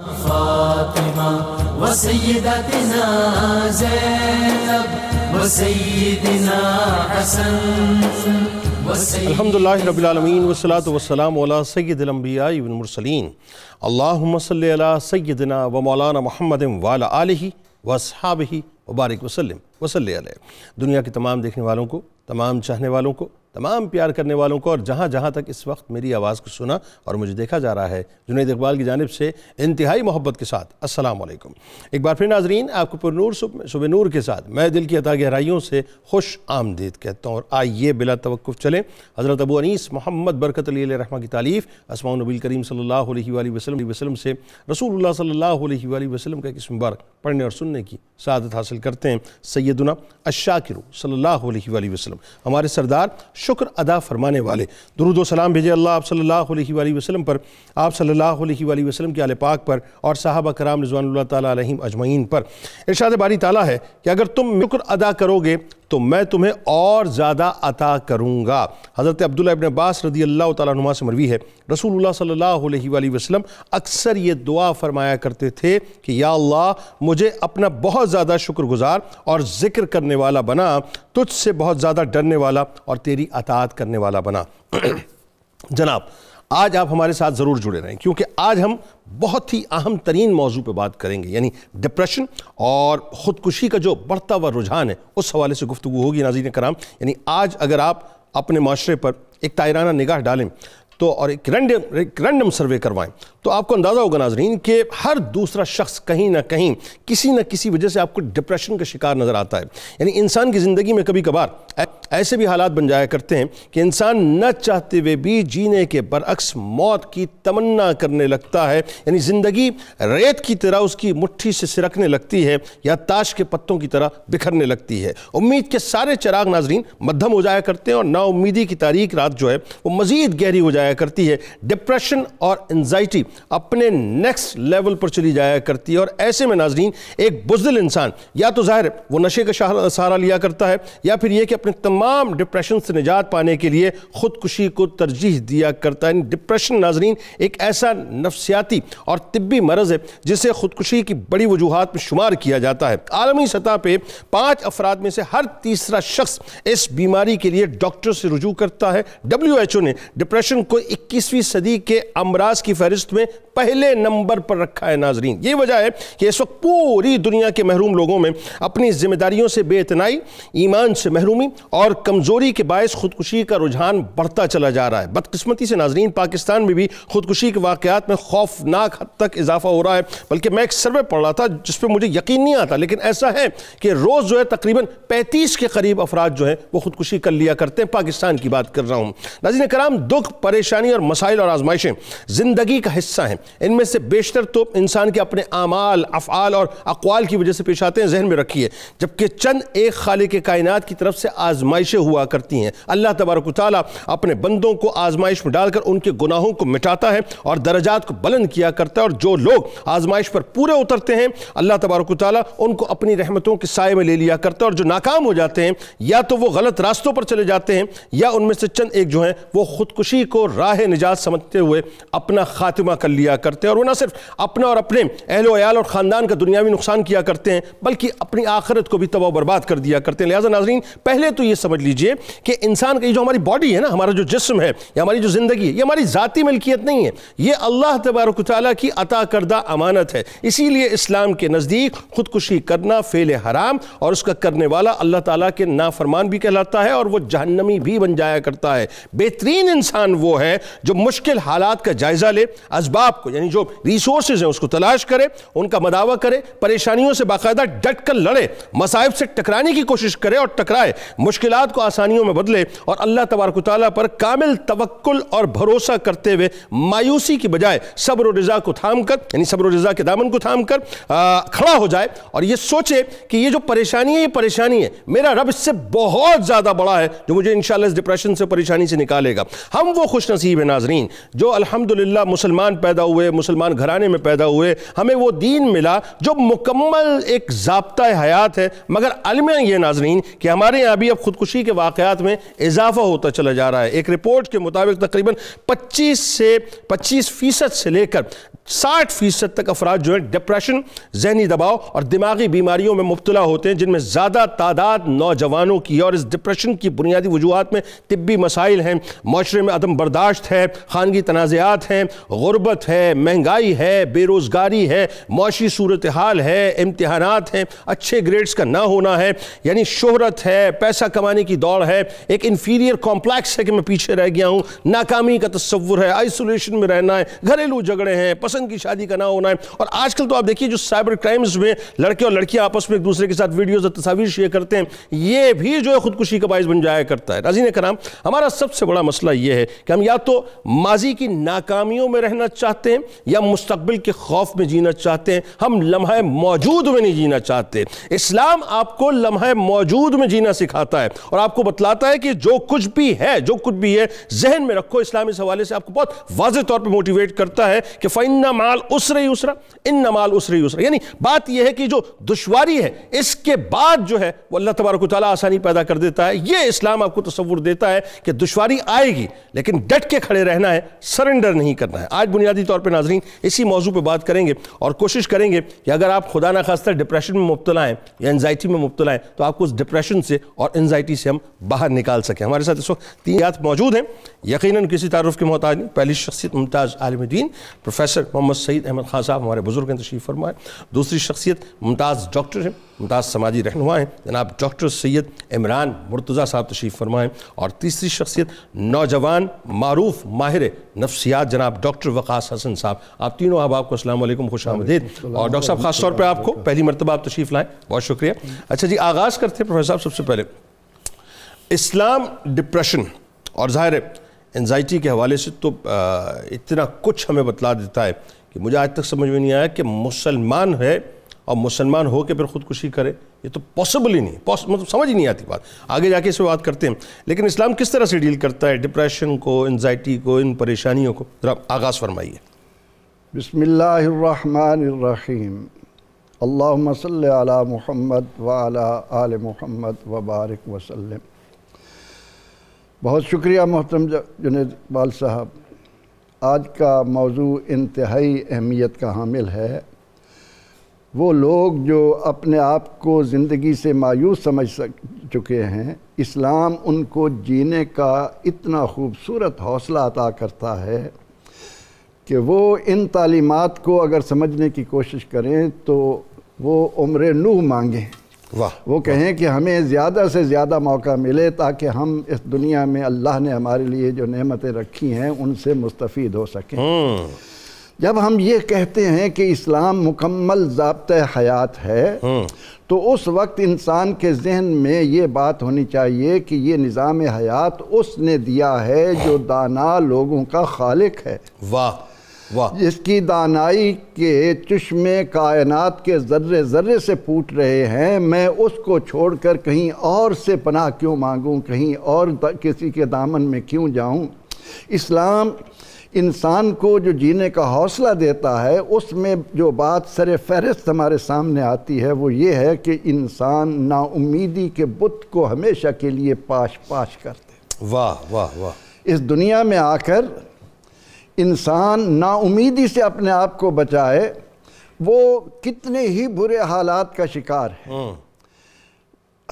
फातिमा व मौलाना महमद वाल आलही वसलम वसल दुनिया के तमाम देखने वालों को तमाम चाहने वालों को तमाम प्यार करने वालों को और जहाँ जहाँ तक इस वक्त मेरी आवाज़ को सुना और मुझे देखा जा रहा है जुनेद इकबाल की जानब से इंतहाई मोहब्बत के साथ असल एक बार फिर नाजरीन आपको पुरनूर सुबह नूर के साथ मैं दिल की अता गहराइयों से खुश आमदीद कहता हूँ और आइए बिला तवक़ चलें हज़रत अबू अनीस मोहम्मद बरकत रहमा की तारीफ़ असमा नबी करीम सल्ला वसलम वसलम से रसूल सल्ला वसलम का किस मुबारक पढ़ने और सुनने की शादत हासिल करते हैं सैदुना अशाकिर सल्ला वसलम हमारे सरदार शुक्र अदा फरमाने वाले दुरुदो सलाम भेजे अल्लाह आप सल्लल्लाहु अलैहि वसल्लम पर आप सल्लल्लाहु अलैहि वसल्लम के आल पाक पर और साहबा कराम रजवान तम अजमैन पर इरशाद बारी ताला है कि अगर तुम शुक्र अदा करोगे तो मैं तुम्हें और ज़्यादा अता करूँगा हज़रत अब्दुल्ला इबन अब्बास रदी अल्लाह तुम से मरवी है रसूल सल्ला वसलम अक्सर ये दुआ फरमाया करते थे कि या अल्लाह मुझे अपना बहुत ज़्यादा शुक्रगुजार और ज़िक्र करने वाला बना तुझसे बहुत ज़्यादा डरने वाला और तेरी अतात करने वाला बना जनाब आज आप हमारे साथ ज़रूर जुड़े रहें क्योंकि आज हम बहुत ही अहम तरीन मौजू पर बात करेंगे यानी डिप्रेशन और ख़ुदकुशी का जो बढ़ता हुआ रुझान है उस हवाले से गुफ्तु होगी नाजीन कराम यानी आज अगर आप अपने माशरे पर एक तायराना निगाह डालें तो और एक रैंडम एक रैंडम सर्वे करवाएं तो आपको अंदाज़ा होगा नाजरीन कि हर दूसरा शख्स कहीं ना कहीं किसी ना किसी वजह से आपको डिप्रेशन का शिकार नज़र आता है यानी इंसान की ज़िंदगी में कभी कभार ऐसे भी हालात बन जाया करते हैं कि इंसान न चाहते हुए भी जीने के बरक्स मौत की तमन्ना करने लगता है यानी ज़िंदगी रेत की तरह उसकी मुट्ठी से सिरकने लगती है या ताश के पत्तों की तरह बिखरने लगती है उम्मीद के सारे चराग नाजरीन मध्यम हो जाया करते हैं और नाउमीदी की तारीख रात जो है वो मज़ीद गहरी हो जाया करती है डिप्रेशन और एनजाइटी अपने नेक्स्ट लेवल पर चली जाया करती है और ऐसे में नाजरीन एक बुजदिल इंसान या तो ज़ाहिर वो नशे का सहारा लिया करता है या फिर यह कि अपने तमाम तमाम डिप्रेशन से निजात पाने के लिए ख़ुदकुशी को तरजीह दिया करता है डिप्रेशन नाजरीन एक ऐसा नफसियाती और तिब्बी मरज़ है जिसे ख़ुदकुशी की बड़ी वजूहत में शुमार किया जाता है आलमी सतह पर पाँच अफराद में से हर तीसरा शख्स इस बीमारी के लिए डॉक्टर से रजू करता है डब्ल्यू एच ओ ने डिप्रेशन को इक्कीसवीं सदी के अमराज की फहरिस्त में पहले नंबर पर रखा है नाजरीन ये वजह है कि इस वक्त पूरी दुनिया के महरूम लोगों में अपनी जिम्मेदारियों से बेतनाई ईमान से महरूमी और और कमज़ोरी के बायस खुदकुशी का रुझान बढ़ता चला जा रहा है बदकस्मती से नाजरीन पाकिस्तान में भी खुदकुशी के वाक़ात में खौफनाक हद तक इजाफा हो रहा है बल्कि मैं एक सर्वे पढ़ रहा था जिस पर मुझे यकीन नहीं आता लेकिन ऐसा है कि रोज़ जो है तकरीबन पैंतीस के करीब अफराद जो हैं वो खुदकुशी कर लिया करते हैं पाकिस्तान की बात कर रहा हूँ नाजीन कराम दुख परेशानी और मसाइल और आजमाइशें ज़िंदगी का हिस्सा हैं इनमें से बेशतर तो इंसान के अपने आमाल अफ़ाल और अकवाल की वजह से पेश आते हैं जहन में रखिए जबकि चंद एक खाले के कायनात की तरफ से आजमा आजमाइशें हुआ करती हैं अल्लाह तबारक ताली अपने बंदों को आजमाइश में डालकर उनके गुनाहों को मिटाता है और दर्जात को बुलंद किया करता है और जो लोग आजमाइश पर पूरे उतरते हैं अल्लाह तबारक ताली उनको अपनी रहमतों के साय में ले लिया करता है और जो नाकाम हो जाते हैं या तो वो गलत रास्तों पर चले जाते हैं या उनमें से चंद एक जो हैं वो ख़ुदकुशी को राह निजात समझते हुए अपना खात्मा कर लिया करते हैं और वो ना सिर्फ अपना और अपने अहलोयाल और ख़ानदान का दुनियावी नुकसान किया करते हैं बल्कि अपनी आखिरत को भी तबाह बर्बाद कर दिया करते हैं लिहाजा नाजरीन पहले तो ये समझ लीजिए कि इंसान का ये जो हमारी बॉडी है ना हमारा जो जिस्म है या हमारी जो ज़िंदगी है ये हमारी ज़ाती मिल्कियत नहीं है ये अल्लाह तबारक ताली की अता करदा अमानत है इसीलिए इस्लाम के नज़दीक ख़ुदकुशी करना फ़ेल हराम और उसका करने वाला अल्लाह ताली के नाफरमान भी कहलाता है और वह जहन्नमी भी बन जाया करता है बेहतरीन इंसान वो है जो मुश्किल हालात का जायज़ा ले इसबाब को यानी जो रिसोर्स हैं उसको तलाश करे उनका मदावा करे परेशानियों से बाकायदा डट कर लड़े मसाइब से टकराने की कोशिश करे और टकराए मुश्किल मुश्किल को आसानियों में बदले और अल्लाह तबारक ताली पर कामिल तवक्ल और भरोसा करते हुए मायूसी की बजाय सब्र रज़ा को थाम कर यानी सब्र रज़ा के दामन को थाम कर खड़ा हो जाए और ये सोचे कि ये जो परेशानी है ये परेशानी है मेरा रब इससे बहुत ज़्यादा बड़ा है जो मुझे इन इस डिप्रेशन से परेशानी से निकालेगा हम वो खुश नसीब है नाजरीन जो अलहमदिल्ला मुसलमान पैदा हुए मुसलमान घराने में पैदा हुए हमें वो दीन मिला जो मुकम्मल एक जबता हयात है मगर अलमिया ये नाजरीन कि हमारे यहाँ भी अब खुद खुदकुशी के वाकयात में इजाफा होता चला जा रहा है एक रिपोर्ट के मुताबिक तकरीबन 25 से 25 फ़ीसद से लेकर साठ फीसद तक अफराद जो है डिप्रेशन जहनी दबाव और दिमागी बीमारियों में मुबतला होते हैं जिनमें ज़्यादा तादाद नौजवानों की और इस डिप्रेशन की बुनियादी वजूहत में तबी मसाइल हैं माशरे में अदम बर्दाश्त है खानगी तनाज़ात हैं गुरबत है महंगाई है बेरोज़गारी है मौशी सूरत हाल है इम्तहान हैं अच्छे ग्रेड्स का ना होना है यानी शहरत है पैसा कमाने की दौड़ है एक इन्फीरियर कॉम्प्लेक्स है कि मैं पीछे रह गया हूँ नाकामी का तस्वुर है आइसोलेशन में रहना है घरेलू झगड़े हैं पसंद की शादी का ना होना है और आजकल तो आप देखिए जो साइबर क्राइम्स में लड़के और लड़कियां आपस में एक दूसरे के साथ वीडियोज और तस्वीर शेयर करते हैं ये भी जो है खुदकुशी का बायस बन जाया करता है नाजीन कराम हमारा सबसे बड़ा मसला ये है कि हम या तो माजी की नाकामियों में रहना चाहते हैं या मुस्तबिल के खौफ में जीना चाहते हैं हम लम्हा मौजूद में नहीं जीना चाहते इस्लाम आपको लम्हा मौजूद में जीना सिखाता है और आपको बतलाता है कि जो कुछ भी है जो कुछ भी है जहन में रखो इस्लाम इस हवाले से आपको बहुत वाज तौर पर मोटिवेट करता है कि फाइन इन्ना माल उस रही उसरा इन्ना माल उस रही उसरा यानी बात यह है कि जो दुश्वारी है इसके बाद जो है वो अल्लाह तबारक ताली आसानी पैदा कर देता है यह इस्लाम आपको तस्वुर देता है कि दुश्वारी आएगी लेकिन डट के खड़े रहना है सरेंडर नहीं करना है आज बुनियादी तौर पर नाजरीन इसी मौजू पर बात करेंगे और कोशिश करेंगे कि अगर आप खुदा ना खास्ता डिप्रेशन में मुबतला हैं या एनजाइटी में मुबतला हैं तो आपको उस डिप्रेशन से और एनजाइटी से हम बाहर निकाल सकें हमारे साथ इस वक्त तीन याद मौजूद हैं यकीन किसी तारुफ के मोहताज नहीं पहली शख्सियत मुमताज़ आलम दीन प्रोफेसर मोहम्मद सईद अहमद खान साहब हमारे बुज़ुर्ग हैं तशरीफ़ फरमाए दूसरी शख्सियत मुमताज़ डॉक्टर हैं मुमताज़ समाजी रहनुमा हैं जनाब डॉक्टर सैद इमरान मुर्तज़ा साहब तशरीफ़ फरमाएँ और तीसरी शख्सियत नौजवान मरूफ माहिर नफ्सियात जनाब डॉक्टर वक़ास हसन साहब आप तीनों अब आपको असल खुश आमदीद और डॉक्टर साहब ख़ास तौर पर आपको पहली मरतबा आप तशरीफ़ लाएँ बहुत शुक्रिया अच्छा जी आगाज़ करते हैं प्रोफेसर साहब सबसे पहले इस्लाम डिप्रेशन और ज़ाहिर है एनजाइटी के हवाले से तो इतना कुछ हमें बतला देता है कि मुझे आज तक समझ में नहीं आया कि मुसलमान है और मुसलमान हो के फिर खुदकुशी करे ये तो पॉसिबल ही नहीं मतलब समझ ही नहीं आती बात आगे जाके इस बात करते हैं लेकिन इस्लाम किस तरह से डील करता है डिप्रेशन को एनजाइटी को इन परेशानियों को ज़रा आगाज़ फरमाइए बसमीम अल्लाम सल महमद वाल महमद वबारक वसलम बहुत शुक्रिया मोहतरम जुनेद बाल साहब आज का मौजू इंतहाई अहमियत का हामिल है वो लोग जो अपने आप को ज़िंदगी से मायूस समझ सक चुके हैं इस्लाम उनको जीने का इतना खूबसूरत हौसला अता करता है कि वो इन तालीमत को अगर समझने की कोशिश करें तो वो उम्र नूह मांगें वाह वो कहें कि हमें ज़्यादा से ज़्यादा मौका मिले ताकि हम इस दुनिया में अल्लाह ने हमारे लिए जो नेमतें रखी हैं उनसे मुस्तफ़ हो सकें हम्म। जब हम ये कहते हैं कि इस्लाम मुकम्मल जबत हयात है हम्म। तो उस वक्त इंसान के जहन में ये बात होनी चाहिए कि ये निज़ाम हयात उसने दिया है जो दाना लोगों का खालिक है वाह जिसकी दानाई के चश्मे कायनात के ज़र्रे ज़र्रे से फूट रहे हैं मैं उसको छोड़कर कहीं और से पनाह क्यों मांगूं कहीं और किसी के दामन में क्यों जाऊं इस्लाम इंसान को जो जीने का हौसला देता है उसमें जो बात सर फहरस्त हमारे सामने आती है वो ये है कि इंसान नाउमीदी के बुत को हमेशा के लिए पाश पाश करते वाह वाह वाह इस दुनिया में आकर इंसान नाउमीदी से अपने आप को बचाए वो कितने ही बुरे हालात का शिकार है हाँ।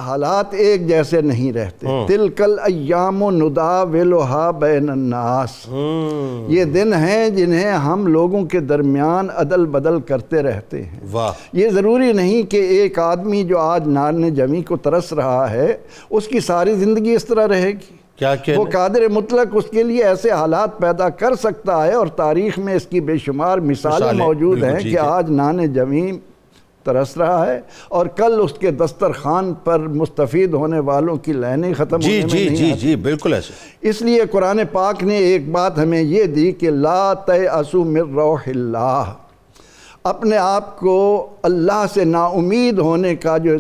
हालात एक जैसे नहीं रहते हाँ। तिलकल अयामो नुदा वेलोहा बैनन्नास हाँ। ये दिन हैं जिन्हें हम लोगों के दरमियान अदल बदल करते रहते हैं वाह ये ज़रूरी नहीं कि एक आदमी जो आज नारन जमी को तरस रहा है उसकी सारी ज़िंदगी इस तरह रहेगी क्या क्या वो कादर मुतलक उसके लिए ऐसे हालात पैदा कर सकता है और तारीख में इसकी बेशुमार मिसालें मौजूद हैं कि आज नान जमीन तरस रहा है और कल उसके दस्तर खान पर मुस्तफ़ होने वालों की लाइनें ख़त्म जी जी जी जी बिल्कुल ऐसे इसलिए कुरान पाक ने एक बात हमें ये दी कि ला तय असू रोहिल्ला अपने आप को अल्लाह से नाउमीद होने का जो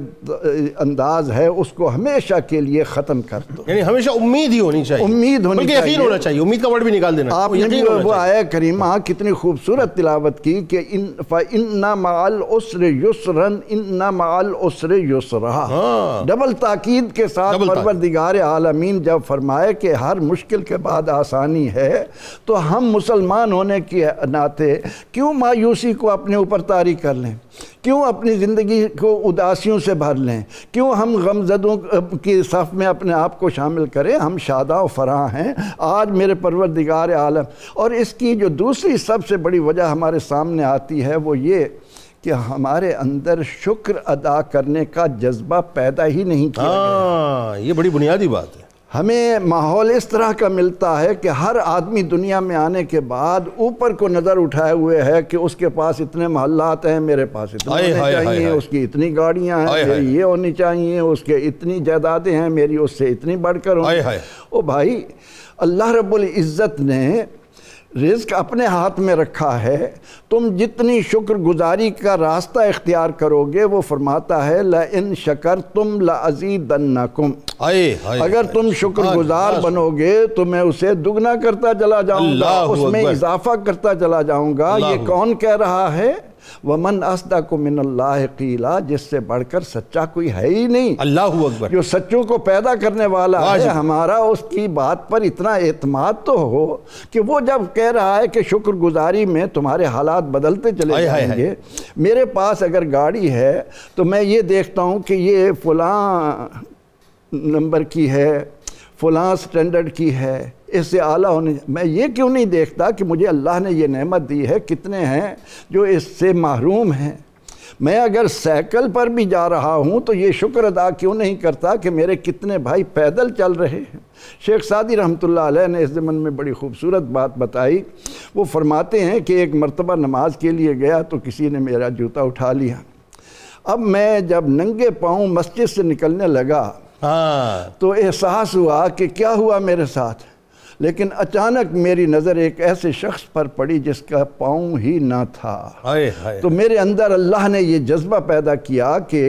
अंदाज है उसको हमेशा के लिए ख़त्म कर दो यानी हमेशा उम्मीद ही होनी चाहिए उम्मीद होनी चाहिए यकीन होना चाहिए उम्मीद का वर्ड भी निकाल देना आप यकीन वो आया करीमा कितनी खूबसूरत तिलावत की कि इन इन्ना माल उसर युसरन ना माल उसर युसरा हाँ। डबल ताकीद के साथ परवरदिगार आलमीन जब फरमाए कि हर मुश्किल के बाद आसानी है तो हम मुसलमान होने के नाते क्यों मायूसी को अपने अपने ऊपर तारी कर लें क्यों अपनी ज़िंदगी को उदासियों से भर लें क्यों हम गमजदों के सफ़ में अपने आप को शामिल करें हम शादा फराह हैं आज मेरे परवरदिगार आलम और इसकी जो दूसरी सबसे बड़ी वजह हमारे सामने आती है वो ये कि हमारे अंदर शुक्र अदा करने का जज्बा पैदा ही नहीं किया हाँ, ये बड़ी बुनियादी बात है हमें माहौल इस तरह का मिलता है कि हर आदमी दुनिया में आने के बाद ऊपर को नज़र उठाए हुए है कि उसके पास इतने मोहल्लात हैं मेरे पास इतने आए, होने आए, चाहिए आए, उसकी इतनी गाड़ियां हैं ये होनी चाहिए उसके इतनी जायदादें हैं मेरी उससे इतनी बढ़कर हो भाई अल्लाह रब्बुल इज़्ज़त ने रिस्क अपने हाथ में रखा है तुम जितनी शुक्रगुजारी का रास्ता इख्तियार करोगे वो फरमाता है ल इन शकर तुम लजीदन्नकुम अगर तुम शुक्रगुजार बनोगे तो मैं उसे दुगना करता चला जाऊंगा उसमें इजाफा करता चला जाऊंगा ये कौन कह रहा है वमन असदा को मिन अल्लाह कीला जिससे बढ़कर सच्चा कोई है ही नहीं अल्लाह अकबर जो सच्चों को पैदा करने वाला है हमारा उसकी बात पर इतना एतमाद तो हो कि वो जब कह रहा है कि शुक्रगुजारी में तुम्हारे हालात बदलते चले जाएंगे मेरे पास अगर गाड़ी है तो मैं ये देखता हूँ कि ये फलां नंबर की है फलां स्टैंडर्ड की है इससे आला होने मैं ये क्यों नहीं देखता कि मुझे अल्लाह ने यह नहमत दी है कितने हैं जो इससे महरूम हैं मैं अगर साइकिल पर भी जा रहा हूँ तो ये शुक्र अदा क्यों नहीं करता कि मेरे कितने भाई पैदल चल रहे हैं शेख सादी रहमत ला ने इस ज़मन में बड़ी खूबसूरत बात बताई वो फरमाते हैं कि एक मरतबा नमाज के लिए गया तो किसी ने मेरा जूता उठा लिया अब मैं जब नंगे पाँव मस्जिद से निकलने लगा हाँ। तो एहसास हुआ कि क्या हुआ मेरे साथ लेकिन अचानक मेरी नज़र एक ऐसे शख्स पर पड़ी जिसका पाँव ही ना था हाय हाय तो मेरे अंदर अल्लाह ने यह जज्बा पैदा किया कि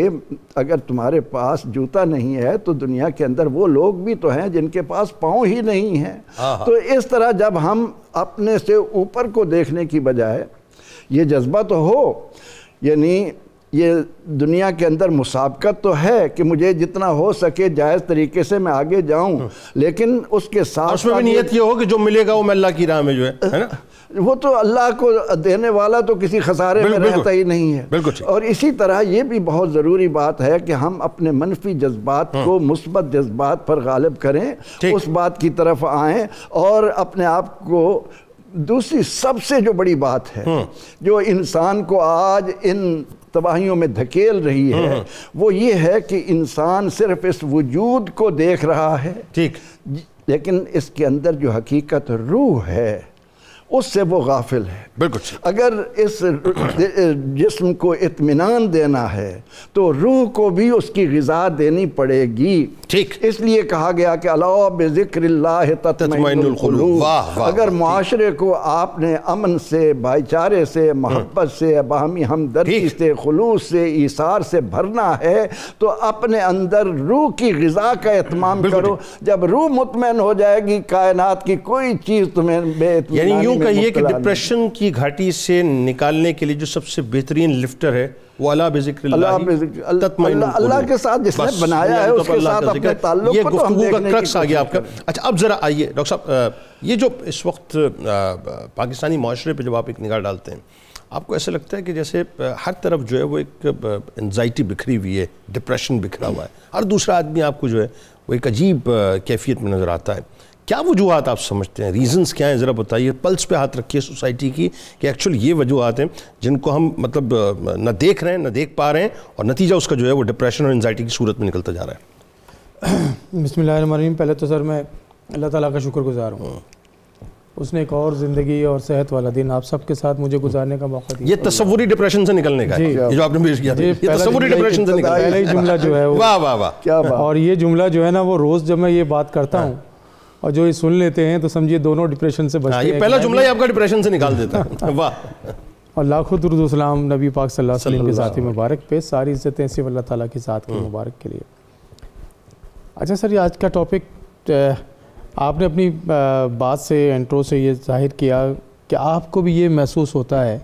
अगर तुम्हारे पास जूता नहीं है तो दुनिया के अंदर वो लोग भी तो हैं जिनके पास पाँव ही नहीं है हाँ, हाँ। तो इस तरह जब हम अपने से ऊपर को देखने की बजाय ये जज्बा तो हो यानी ये दुनिया के अंदर मुसाबकत तो है कि मुझे जितना हो सके जायज़ तरीके से मैं आगे जाऊं हाँ। लेकिन उसके साथ उसमें भी नीयत ये हो कि जो मिलेगा वो मैं अल्लाह की राह में जो है है ना वो तो अल्लाह को देने वाला तो किसी खसारे में रहता ही नहीं है बिल्कुल और इसी तरह ये भी बहुत ज़रूरी बात है कि हम अपने मनफी जज्बात हाँ। को मुस्बत जज्बात पर गालिब करें उस बात की तरफ आएँ और अपने आप को दूसरी सबसे जो बड़ी बात है हाँ। जो इंसान को आज इन तबाहियों में धकेल रही है हम्म। वो ये है कि इंसान सिर्फ इस वजूद को देख रहा है ठीक लेकिन इसके अंदर जो हकीकत रूह है उससे वो गाफिल है बिल्कुल अगर इस जिस्म को इतमान देना है तो रूह को भी उसकी गज़ा देनी पड़ेगी ठीक इसलिए कहा गया कि अला बिक्र अगर माशरे को आपने अमन से भाईचारे से मोहब्बत से बाहमी हमदर्दी से खलूस से ईसार से भरना है तो अपने अंदर रूह की गज़ा का एहतमाम करो जब रूह मुतमिन हो जाएगी कायनात की कोई चीज़ तुम्हें यानी ये कि डिप्रेशन की घाटी से निकालने के लिए जो सबसे बेहतरीन लिफ्टर है वो अला अल्लाह अल्लाह के साथ जिसने बनाया है तो उसके साथ अपने ताल्लुक ये तो गुफ्तगू का क्रक्स आ गया आपका अच्छा अब ज़रा आइए डॉक्टर साहब ये जो इस वक्त पाकिस्तानी माशरे पर जब आप एक निगाह डालते हैं आपको ऐसा लगता है कि जैसे हर तरफ जो है वो एक एनजाइटी बिखरी हुई है डिप्रेशन बिखरा हुआ है हर दूसरा आदमी आपको जो है वो एक अजीब कैफियत में नज़र आता है क्या वजूहत आप समझते हैं रीजंस क्या हैं ज़रा बताइए पल्स पे हाथ रखिए सोसाइटी की कि एक्चुअल ये वजूहत हैं जिनको हम मतलब न देख रहे हैं न देख पा रहे हैं और नतीजा उसका जो है वो डिप्रेशन और एनजाइटी की सूरत में निकलता जा रहा है बिसमीम पहले तो सर मैं अल्लाह ताला का शुक्र गुजार हूँ हम्म। उसने एक और ज़िंदगी और सेहत वाला दिन आप सबके साथ मुझे गुजारने का मौका दिया ये तस्वुरी डिप्रेशन से निकलने का ये जो आपने पेश किया ये तस्वुरी डिप्रेशन से निकलने पहला ही जुमला जो है वाह वाह वाह और ये जुमला जो है ना वो रोज़ जब मैं ये बात करता हाँ। हूँ और जो ये सुन लेते हैं तो समझिए दोनों डिप्रेशन से बचते हाँ, हैं ये पहला जुमला ही आपका डिप्रेशन से निकाल देता है वाह और लाखों सलाम नबी पाक सल्लल्लाहु अलैहि वसल्लम के साथी मुबारक पे सारी इज्जतें सिर्फ अल्लाह ताला के साथ के हम्म। मुबारक के लिए अच्छा सर ये आज का टॉपिक आपने अपनी बात से एंट्रो से ये जाहिर किया कि आपको भी ये महसूस होता है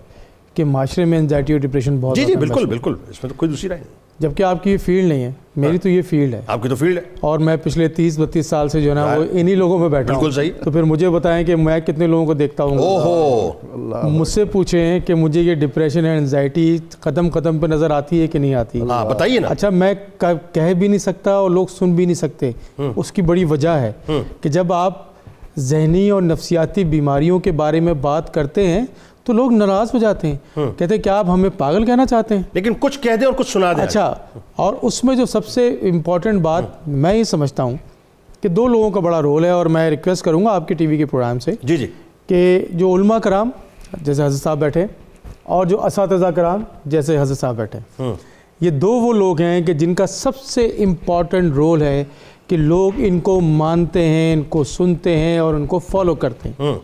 कि माशरे में एनजाइटी और डिप्रेशन बहुत जी जी बिल्कुल बिल्कुल इसमें तो कोई दूसरी राय नहीं जबकि आपकी ये फील्ड नहीं है मेरी हाँ। तो ये फील्ड है आपकी तो फील्ड है और मैं पिछले तीस बत्तीस साल से जो है ना वो इन्हीं लोगों में बैठा बिल्कुल सही तो फिर मुझे बताएं कि मैं कितने लोगों को देखता हूँ मुझसे पूछें कि मुझे ये डिप्रेशन है एनजाइटी कदम कदम पे नज़र आती है कि नहीं आती बताइए ना अच्छा मैं कह भी नहीं सकता और लोग सुन भी नहीं सकते हम्म। उसकी बड़ी वजह है हम्म। कि जब आप जहनी और नफसियाती बीमारियों के बारे में बात करते हैं तो लोग नाराज हो जाते हैं हाँ। कहते हैं क्या आप हमें पागल कहना चाहते हैं लेकिन कुछ कह दे और कुछ सुना दे अच्छा और उसमें जो सबसे इम्पोर्टेंट बात हाँ। मैं ये समझता हूँ कि दो लोगों का बड़ा रोल है और मैं रिक्वेस्ट करूँगा आपके टी के प्रोग्राम से जी जी कि जो उलमा कराम जैसे हजरत साहब बैठे और जो इस कराम जैसे हजरत साहब बैठे हाँ। ये दो वो लोग हैं कि जिनका सबसे इम्पॉर्टेंट रोल है कि लोग इनको मानते हैं इनको सुनते हैं और उनको फॉलो करते हैं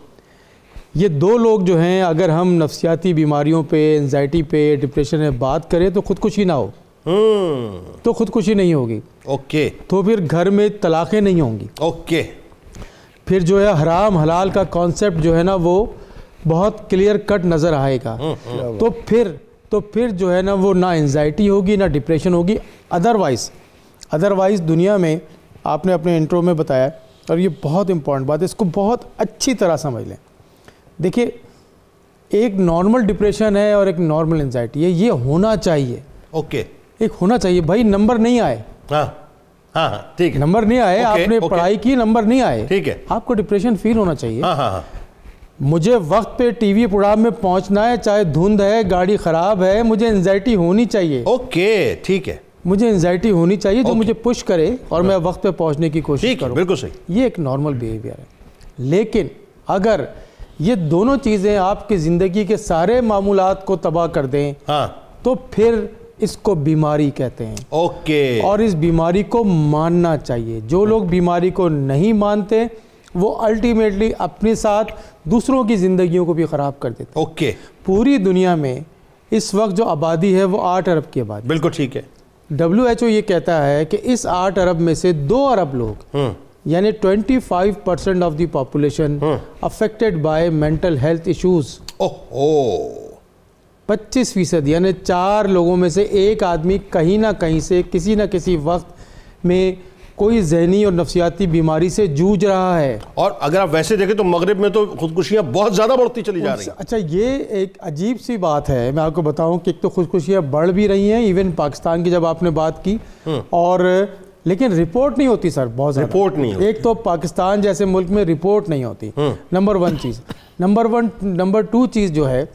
ये दो लोग जो हैं अगर हम नफसियाती बीमारियों पे एनजाइटी पे डिप्रेशन में बात करें तो खुदकुशी ना हो हम्म। तो खुदकुशी नहीं होगी ओके तो फिर घर में तलाक़ें नहीं होंगी ओके फिर जो है हराम हलाल का कॉन्सेप्ट जो है ना वो बहुत क्लियर कट नज़र आएगा हम्म, हम्म। तो फिर तो फिर जो है ना वो ना एनजाइटी होगी ना डिप्रेशन होगी अदरवाइज़ अदरवाइज़ दुनिया में आपने अपने इंट्रो में बताया और ये बहुत इंपॉर्टेंट बात है इसको बहुत अच्छी तरह समझ लें देखिए एक नॉर्मल डिप्रेशन है और एक नॉर्मल एनजाइटी है ये होना चाहिए ओके okay. एक होना चाहिए भाई नंबर नहीं आए हाँ हाँ, हाँ ठीक है नंबर नहीं आए okay, आपने okay. पढ़ाई की नंबर नहीं आए ठीक है आपको डिप्रेशन फील होना चाहिए हाँ हाँ हाँ मुझे वक्त पे टीवी प्रोग्राम में पहुंचना है चाहे धुंध है गाड़ी खराब है मुझे एनजाइटी होनी चाहिए ओके okay, ठीक है मुझे एनजाइटी होनी चाहिए जो मुझे पुश करे और हाँ। मैं वक्त पे पहुंचने की कोशिश करूँ बिल्कुल सही ये एक नॉर्मल बिहेवियर है लेकिन अगर ये दोनों चीज़ें आपकी ज़िंदगी के सारे मामूलत को तबाह कर दें हाँ। तो फिर इसको बीमारी कहते हैं ओके और इस बीमारी को मानना चाहिए जो लोग बीमारी को नहीं मानते वो अल्टीमेटली अपने साथ दूसरों की ज़िंदगियों को भी ख़राब कर देते ओके पूरी दुनिया में इस वक्त जो आबादी है वो आठ अरब की आबादी बिल्कुल ठीक है डब्ल्यू ये कहता है कि इस आठ अरब में से दो अरब लोग हम्म। यानी 25 percent of the population affected by mental health issues ओहो 25 फीसद यानी चार लोगों में से एक आदमी कहीं ना कहीं से किसी ना किसी वक्त में कोई जहनी और नफसियाती बीमारी से जूझ रहा है और अगर आप वैसे देखें तो मगरब में तो खुदकुशियाँ बहुत ज़्यादा बढ़ती चली जा रही हैं अच्छा ये एक अजीब सी बात है मैं आपको बताऊं कि एक तो खुदकुशियाँ बढ़ भी रही हैं इवन पाकिस्तान की जब आपने बात की हाँ। और लेकिन रिपोर्ट नहीं होती सर बहुत रिपोर्ट नहीं होती। एक तो पाकिस्तान जैसे मुल्क में रिपोर्ट नहीं होती हम्म। नंबर वन चीज़ नंबर वन नंबर टू चीज़ जो है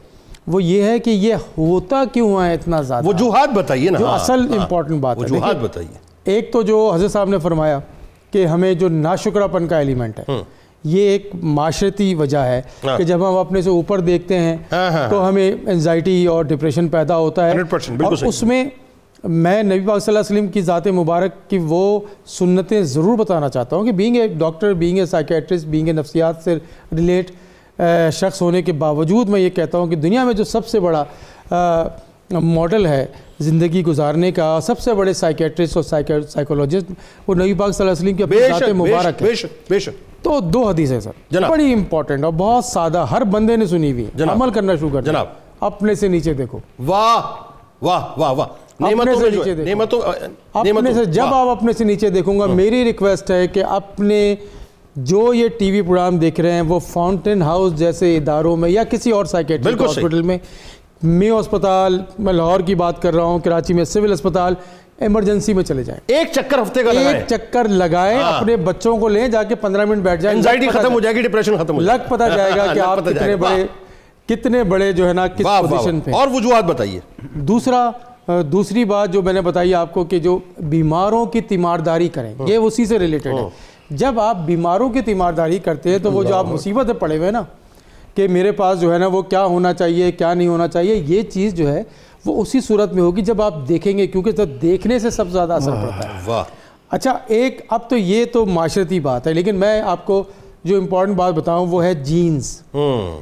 वो ये है कि ये होता क्यों है इतना ज़्यादा वजूहत बताइए ना जो हाँ, असल हाँ, बात वजूहत बताइए एक तो जो हजरत साहब ने फरमाया कि हमें जो नाशुक्रापन का एलिमेंट है हम्म। ये एक माशरती वजह है हाँ। कि जब हम अपने से ऊपर देखते हैं हाँ, हाँ, तो हाँ। हमें एनजाइटी और डिप्रेशन पैदा होता है उसमें मैं नबी पाक वसल्लम की ज़ात मुबारक की वो सुन्नतें ज़रूर बताना चाहता हूँ कि being a doctor being a psychiatrist being a नफसियात से रिलेट शख्स होने के बावजूद मैं ये कहता हूँ कि दुनिया में जो सबसे बड़ा मॉडल है ज़िंदगी गुजारने का सबसे बड़े साइकेट्रिस्ट और साइकोलॉजिस्ट वो नबी पाक वसल्लम की ज़ात मुबारक बेशक बेशक तो दो हदीस हैं सर बड़ी इंपॉर्टेंट और बहुत सादा हर बंदे ने सुनी हुई है अमल करना शुरू कर जनाब अपने से नीचे देखो वाह वाह वाह वाह नेमतों से जब आप अपने से नीचे देखूंगा हाँ। मेरी रिक्वेस्ट है कि अपने जो ये टीवी प्रोग्राम देख रहे हैं वो फाउंटेन हाउस जैसे इदारों में या किसी और साइकेट्रिक हॉस्पिटल में मे अस्पताल मैं लाहौर की बात कर रहा हूँ कराची में सिविल अस्पताल इमरजेंसी में चले जाएं एक चक्कर हफ्ते का एक चक्कर लगाएं हाँ। अपने बच्चों को लें जाके पंद्रह मिनट बैठ जाए एंजाइटी खत्म हो जाएगी डिप्रेशन खत्म लग पता जाएगा कि आप कितने बड़े कितने बड़े जो है ना किस पोजीशन पे और वजूहत बताइए दूसरा दूसरी बात जो मैंने बताई आपको कि जो बीमारों की तीमारदारी करें ये हाँ। उसी से रिलेटेड है हाँ। जब आप बीमारों की तीमारदारी करते हैं तो वो जो आप हाँ। मुसीबत में पड़े हुए ना कि मेरे पास जो है ना वो क्या होना चाहिए क्या नहीं होना चाहिए ये चीज़ जो है वो उसी सूरत में होगी जब आप देखेंगे क्योंकि जब तो देखने से सबसे ज़्यादा असर पड़ता है वाह अच्छा एक अब तो ये तो माशरती बात है लेकिन मैं आपको जो इम्पोर्टेंट बात बताऊँ वो है जीन्स हम्म।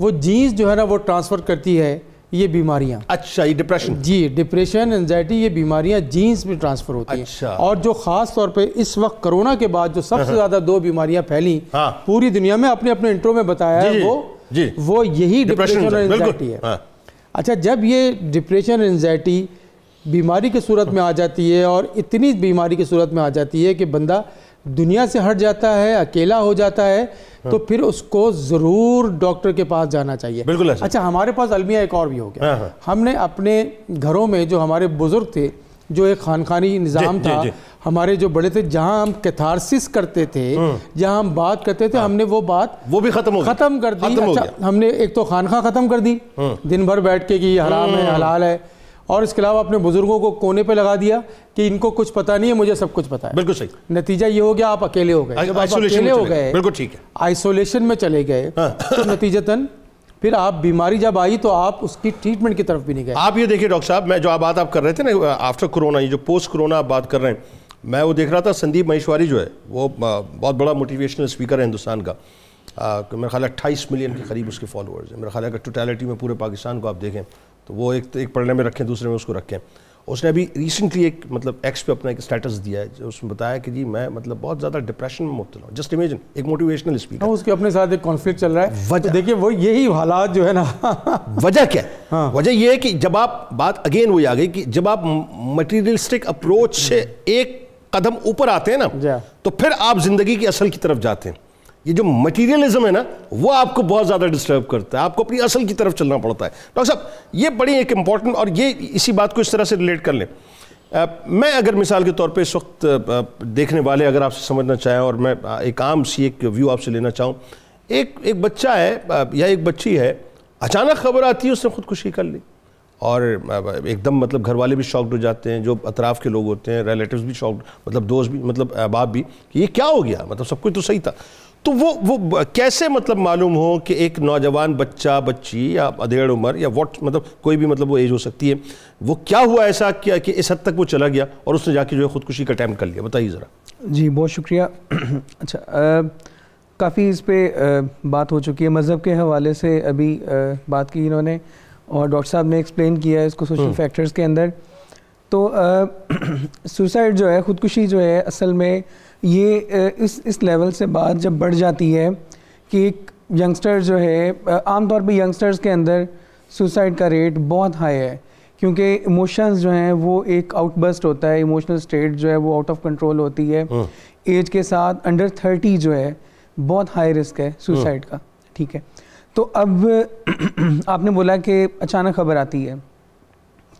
वो जीन्स जो है ना वो ट्रांसफ़र करती है ये बीमारियां अच्छा ये डिप्रेशन जी डिप्रेशन एनजाइटी ये बीमारियां जीन्स में ट्रांसफर होती अच्छा। हैं और जो खास तौर पे इस वक्त कोरोना के बाद जो सबसे हाँ। ज्यादा दो बीमारियां फैली हाँ। पूरी दुनिया में अपने अपने इंट्रो में बताया जी, है वो जी, वो यही डिप्रेशन और एनजाइटी है हाँ। अच्छा जब ये डिप्रेशन एनजाइटी बीमारी की सूरत में आ जाती है और इतनी बीमारी की सूरत में आ जाती है कि बंदा दुनिया से हट जाता है अकेला हो जाता है हाँ। तो फिर उसको ज़रूर डॉक्टर के पास जाना चाहिए बिल्कुल अच्छा हमारे पास अलमिया एक और भी हो गया हाँ, हाँ। हमने अपने घरों में जो हमारे बुज़ुर्ग थे जो एक खानखानी निज़ाम था जे, जे। हमारे जो बड़े थे जहाँ हम कैथारसिस करते थे जहाँ हम बात करते थे हमने वो बात वो भी खत्म हो खत्म कर दी अच्छा हमने एक तो खानखा ख़त्म कर दी दिन भर बैठ के कि हराम है हलाल है और इसके अलावा अपने बुजुर्गों को कोने पे लगा दिया कि इनको कुछ पता नहीं है मुझे सब कुछ पता है बिल्कुल सही नतीजा ये हो गया आप अकेले हो गए आप अकेले हो गए बिल्कुल ठीक है आइसोलेशन में चले गए हाँ। तो नतीजतन फिर आप बीमारी जब आई तो आप उसकी ट्रीटमेंट की तरफ भी नहीं गए आप ये देखिए डॉक्टर साहब मैं जो बात आप कर रहे थे ना आफ्टर कोरोना ये जो पोस्ट कोरोना आप बात कर रहे हैं मैं वो देख रहा था संदीप महेश्वरी जो है वो बहुत बड़ा मोटिवेशनल स्पीकर है हिंदुस्तान का मेरा ख्याल अट्ठाईस मिलियन के करीब उसके फॉलोअर्स हैं मेरा ख्याल अगर टोटैलिटी में पूरे पाकिस्तान को आप देखें तो वो एक एक पढ़ने में रखें दूसरे में उसको रखें उसने अभी रिसेंटली एक मतलब एक्स पे अपना एक स्टेटस दिया है जो उसमें बताया कि जी मैं मतलब बहुत ज़्यादा डिप्रेशन में मुबतला हूँ जस्ट इमेजिन एक मोटिवेशनल स्पीकर हाँ, उसके अपने साथ एक कॉन्फ्लिक्ट चल रहा है तो देखिए वो यही हालात जो है ना वजह क्या है हाँ। वजह यह है कि जब आप बात अगेन वही आ गई कि जब आप मटीरियलिस्टिक अप्रोच से एक कदम ऊपर आते हैं ना तो फिर आप जिंदगी की असल की तरफ जाते हैं ये जो मटीरियलिज्म है ना वो आपको बहुत ज़्यादा डिस्टर्ब करता है आपको अपनी असल की तरफ चलना पड़ता है डॉक्टर साहब ये बड़ी एक इम्पॉर्टेंट और ये इसी बात को इस तरह से रिलेट कर लें मैं अगर मिसाल के तौर पे इस वक्त देखने वाले अगर आपसे समझना चाहें और मैं एक आम सी एक व्यू आपसे लेना चाहूँ एक एक बच्चा है या एक बच्ची है अचानक खबर आती है उसने खुदकुशी कर ली और एकदम मतलब घर वाले भी शॉक्ड हो जाते हैं जो अतराफ़ के लोग होते हैं रिलेटिव्स भी शॉक्ड मतलब दोस्त भी मतलब अहबाब भी कि ये क्या हो गया मतलब सब कुछ तो सही था तो वो वो कैसे मतलब मालूम हो कि एक नौजवान बच्चा बच्ची या अधेड़ उम्र या वॉट मतलब कोई भी मतलब वो एज हो सकती है वो क्या हुआ ऐसा क्या कि इस हद तक वो चला गया और उसने जाके जो है ख़ुदकुशी का अटैम्प्ट कर लिया बताइए ज़रा जी बहुत शुक्रिया अच्छा काफ़ी इस पर बात हो चुकी है मज़हब के हवाले से अभी आ, बात की इन्होंने और डॉक्टर साहब ने एक्सप्लेन किया है इसको सोशल फैक्टर्स हम्म। के अंदर तो सुसाइड जो है ख़ुदकुशी जो है असल में ये इस इस लेवल से बात जब बढ़ जाती है कि एक यंगस्टर जो है आमतौर पर यंगस्टर्स के अंदर सुसाइड का रेट बहुत हाई है क्योंकि इमोशंस जो हैं वो एक आउटबस्ट होता है इमोशनल स्टेट जो है वो आउट ऑफ कंट्रोल होती है एज हाँ। के साथ अंडर थर्टी जो है बहुत हाई रिस्क है सुसाइड हाँ। का ठीक है तो अब आपने बोला कि अचानक खबर आती है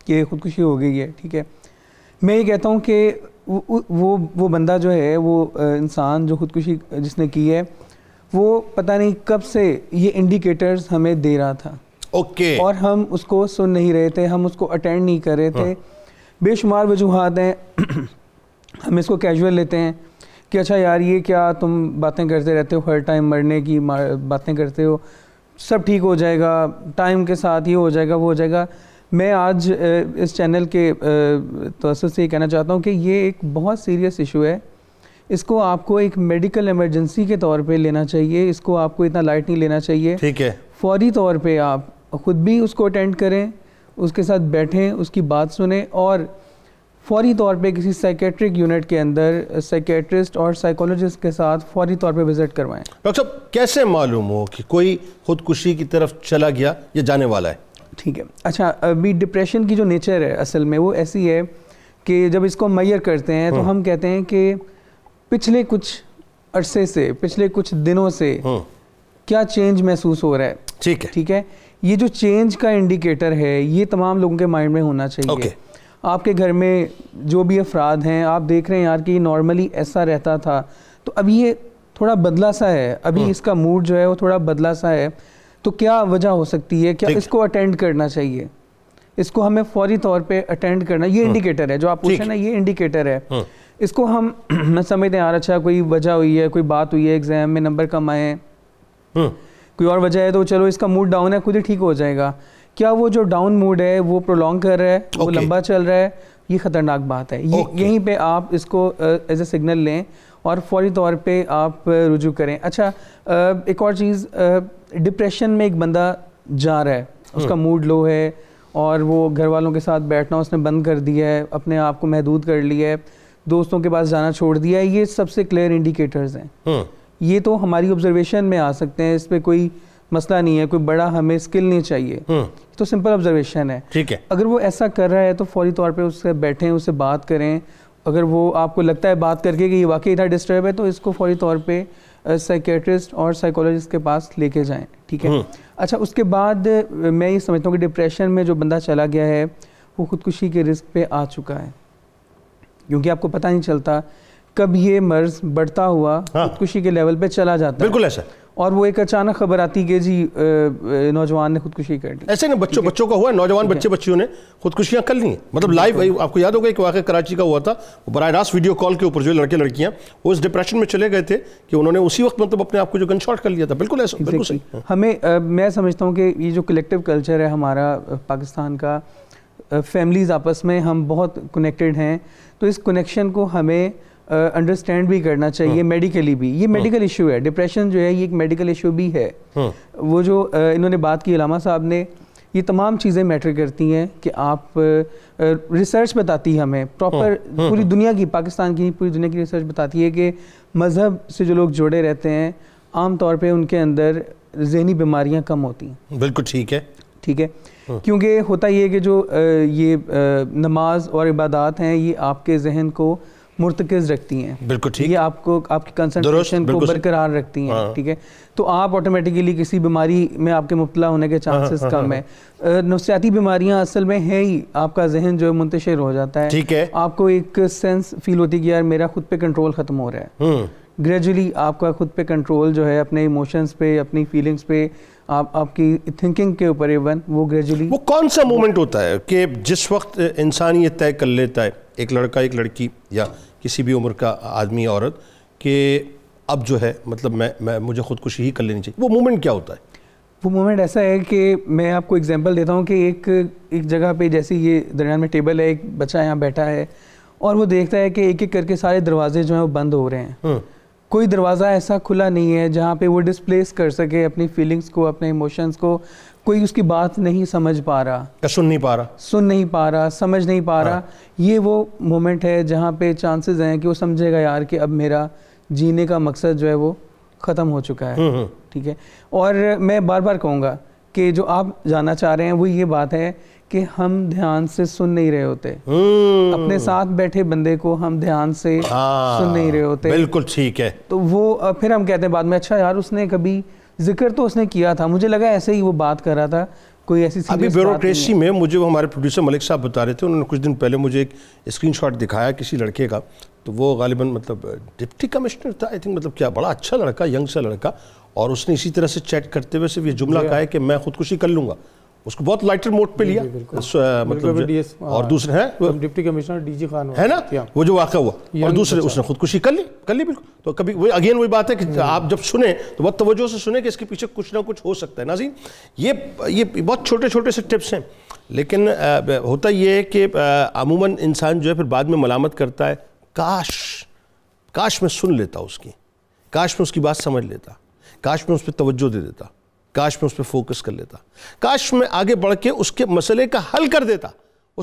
कि खुदकुशी हो गई है ठीक है मैं ये कहता हूँ कि वो वो बंदा जो है वो इंसान जो खुदकुशी जिसने की है वो पता नहीं कब से ये इंडिकेटर्स हमें दे रहा था ओके okay. और हम उसको सुन नहीं रहे थे हम उसको अटेंड नहीं कर रहे थे हाँ। बेशुमार वजूहत हैं हम इसको कैजुअल लेते हैं कि अच्छा यार ये क्या तुम बातें करते रहते हो हर टाइम मरने की बातें करते हो सब ठीक हो जाएगा टाइम के साथ ये हो जाएगा वो हो जाएगा मैं आज इस चैनल के तसर तो से ये कहना चाहता हूँ कि ये एक बहुत सीरियस इशू है इसको आपको एक मेडिकल इमरजेंसी के तौर पे लेना चाहिए इसको आपको इतना लाइट नहीं लेना चाहिए ठीक है फौरी तौर पे आप ख़ुद भी उसको अटेंड करें उसके साथ बैठें उसकी बात सुने और फौरी तौर पे किसी साइकेट्रिक यूनिट के अंदर साइकेट्रिस्ट और साइकोलॉजिस्ट के साथ फौरी तौर पे विज़िट करवाएं डॉक्टर साहब कैसे मालूम हो कि कोई ख़ुदकुशी की तरफ चला गया या जाने वाला है ठीक है अच्छा अभी डिप्रेशन की जो नेचर है असल में वो ऐसी है कि जब इसको मैयर करते हैं तो हम्म। हम कहते हैं कि पिछले कुछ अरसे से पिछले कुछ दिनों से हम्म। क्या चेंज महसूस हो रहा है ठीक है ठीक है ये जो चेंज का इंडिकेटर है ये तमाम लोगों के माइंड में होना चाहिए okay. आपके घर में जो भी अफराद हैं आप देख रहे हैं यार कि नॉर्मली ऐसा रहता था तो अभी ये थोड़ा बदला सा है अभी हम्म। इसका मूड जो है वो थोड़ा बदला सा है तो क्या वजह हो सकती है क्या इसको अटेंड करना चाहिए इसको हमें फौरी तौर पे अटेंड करना ये इंडिकेटर हम्म। है जो आप पूछे ना ये इंडिकेटर है हम्म। इसको हम मैं समझते हैं यार अच्छा कोई वजह हुई है कोई बात हुई है एग्जाम में नंबर कम आए हम्म। कोई और वजह है तो चलो इसका मूड डाउन है खुद ही ठीक हो जाएगा क्या वो जो डाउन मूड है वो प्रोलॉन्ग कर रहा है वो लंबा चल रहा है ये खतरनाक बात है ये यहीं पे आप इसको एज ए सिग्नल लें और फौरी तौर पे आप रुजू करें अच्छा एक और चीज़ डिप्रेशन में एक बंदा जा रहा है हम्म। उसका मूड लो है और वो घर वालों के साथ बैठना उसने बंद कर दिया है अपने आप को महदूद कर लिया है दोस्तों के पास जाना छोड़ दिया है ये सबसे क्लियर इंडिकेटर्स हैं हम्म। ये तो हमारी ऑब्जर्वेशन में आ सकते हैं इस पर कोई मसला नहीं है कोई बड़ा हमें स्किल नहीं चाहिए हम्म। तो सिंपल ऑब्जर्वेशन है ठीक है अगर वो ऐसा कर रहा है तो फौरी तौर पे उससे बैठें उससे बात करें अगर वो आपको लगता है बात करके कि ये वाकई इतना डिस्टर्ब है तो इसको फौरी तौर पे साइकेट्रिस्ट और साइकोलॉजिस्ट के पास लेके जाएं ठीक है हम्म। अच्छा उसके बाद मैं ये समझता हूँ कि डिप्रेशन में जो बंदा चला गया है वो खुदकुशी के रिस्क पे आ चुका है क्योंकि आपको पता नहीं चलता कब ये मर्ज बढ़ता हुआ हाँ। खुदकुशी के लेवल पे चला जाता बिल्कुल है बिल्कुल ऐसा और वो एक अचानक खबर आती कि जी नौजवान ने खुदकुशी कर ली ऐसे ना बच्चों बच्चों का हुआ है नौजवान बच्चे बच्चियों ने खुदकुशियाँ कर ली हैं मतलब लाइव आपको याद होगा एक वाक्य कराची का हुआ था बर रास्त वीडियो कॉल के ऊपर जो लड़के लड़कियाँ वो इस डिप्रेशन में चले गए थे कि उन्होंने उसी वक्त मतलब अपने आप को जो गन शॉट कर लिया था बिल्कुल ऐसा बिल्कुल सही हाँ। हमें मैं समझता हूँ कि ये जो कलेक्टिव कल्चर है हमारा पाकिस्तान का फैमिलीज़ आपस में हम बहुत कनेक्टेड हैं तो इस कनेक्शन को हमें अंडरस्टैंड uh, भी करना चाहिए मेडिकली हाँ। भी ये मेडिकल हाँ। इशू है डिप्रेशन जो है ये एक मेडिकल इशू भी है हाँ। वो जो uh, इन्होंने बात की अलामा साहब ने ये तमाम चीज़ें मैटर करती हैं कि आप रिसर्च uh, बताती है हमें प्रॉपर पूरी दुनिया की पाकिस्तान की पूरी दुनिया की रिसर्च बताती है कि मज़हब से जो लोग जुड़े रहते हैं आम तौर पर उनके अंदर जहनी बीमारियाँ कम होती हैं बिल्कुल ठीक है ठीक है क्योंकि होता ये है कि जो uh, ये uh, नमाज और इबादत हैं ये आपके जहन को मुर्तकज रखती हैं बिल्कुल ठीक है आपको आपकी कंसंट्रेशन को बरकरार रखती हैं हाँ। ठीक है तो आप ऑटोमेटिकली किसी बीमारी में आपके मुबला होने के चांसेस हाँ, हाँ, कम हाँ, है हाँ। नफसियाती बीमारियां असल में है ही आपका जहन जो है मुंतशिर हो जाता है ठीक है आपको एक सेंस फील होती है कि यार मेरा खुद पे कंट्रोल ख़त्म हो रहा है ग्रेजुअली हम्म। आपका खुद पे कंट्रोल जो है अपने इमोशंस पे अपनी फीलिंग्स पे आप आपकी थिंकिंग के ऊपर इवन वो ग्रेजुअली वो कौन सा मोमेंट होता है कि जिस वक्त इंसान ये तय कर लेता है एक लड़का एक लड़की या किसी भी उम्र का आदमी औरत कि अब जो है मतलब मैं मैं मुझे खुदकुशी ही कर लेनी चाहिए वो मोमेंट क्या होता है वो मोमेंट ऐसा है कि मैं आपको एग्जांपल देता हूँ कि एक एक जगह पे जैसे ये दरमियान में टेबल है एक बच्चा यहाँ बैठा है और वो देखता है कि एक एक करके सारे दरवाजे जो हैं वो बंद हो रहे हैं हम्म। कोई दरवाज़ा ऐसा खुला नहीं है जहाँ पे वो डिस्प्लेस कर सके अपनी फीलिंग्स को अपने इमोशंस को कोई उसकी बात नहीं समझ पा रहा या सुन नहीं पा रहा सुन नहीं पा रहा समझ नहीं पा रहा हाँ। ये वो मोमेंट है जहाँ पे चांसेस हैं कि वो समझेगा यार कि अब मेरा जीने का मकसद जो है वो ख़त्म हो चुका है हम्म, हम्म। ठीक है और मैं बार बार कहूँगा कि जो आप जाना चाह रहे हैं वो ये बात है कि हम ध्यान से सुन नहीं रहे होते हम्म। अपने साथ बैठे बंदे को हम ध्यान से हाँ, सुन नहीं रहे होते बिल्कुल ठीक है तो वो फिर हम कहते हैं बाद में अच्छा यार उसने कभी जिक्र तो उसने किया था मुझे लगा ऐसे ही वो बात कर रहा था कोई ऐसी अभी ब्यूरोक्रेसी में मुझे हमारे प्रोड्यूसर मलिक साहब बता रहे थे उन्होंने कुछ दिन पहले मुझे एक स्क्रीनशॉट दिखाया किसी लड़के का तो वो गालिबा मतलब डिप्टी कमिश्नर था आई थिंक मतलब क्या बड़ा अच्छा लड़का यंग सा लड़का और उसने इसी तरह से चैट करते हुए सिर्फ ये जुमला कहा है कि मैं खुदकुशी कर लूँगा उसको बहुत लाइटर मोड पे लिया uh, मतलब और दूसरे हैं तो डिप्टी कमिश्नर डीजी खान है ना वो जो वाक़ हुआ और दूसरे अच्छा। उसने खुदकुशी कर ली कर ली बिल्कुल तो कभी वही अगेन वही बात है कि हम्म। आप जब सुने तो बहुत तवज्जो से सुने कि इसके पीछे कुछ ना कुछ हो सकता है नाजीन ये ये बहुत छोटे छोटे से टिप्स हैं लेकिन होता ये है कि अमूमन इंसान जो है फिर बाद में मलामत करता है काश काश मैं सुन लेता उसकी काश मैं उसकी बात समझ लेता काश मैं उस पर तवज्जो दे देता काश मैं उस पर फोकस कर लेता काश मैं आगे बढ़ के उसके मसले का हल कर देता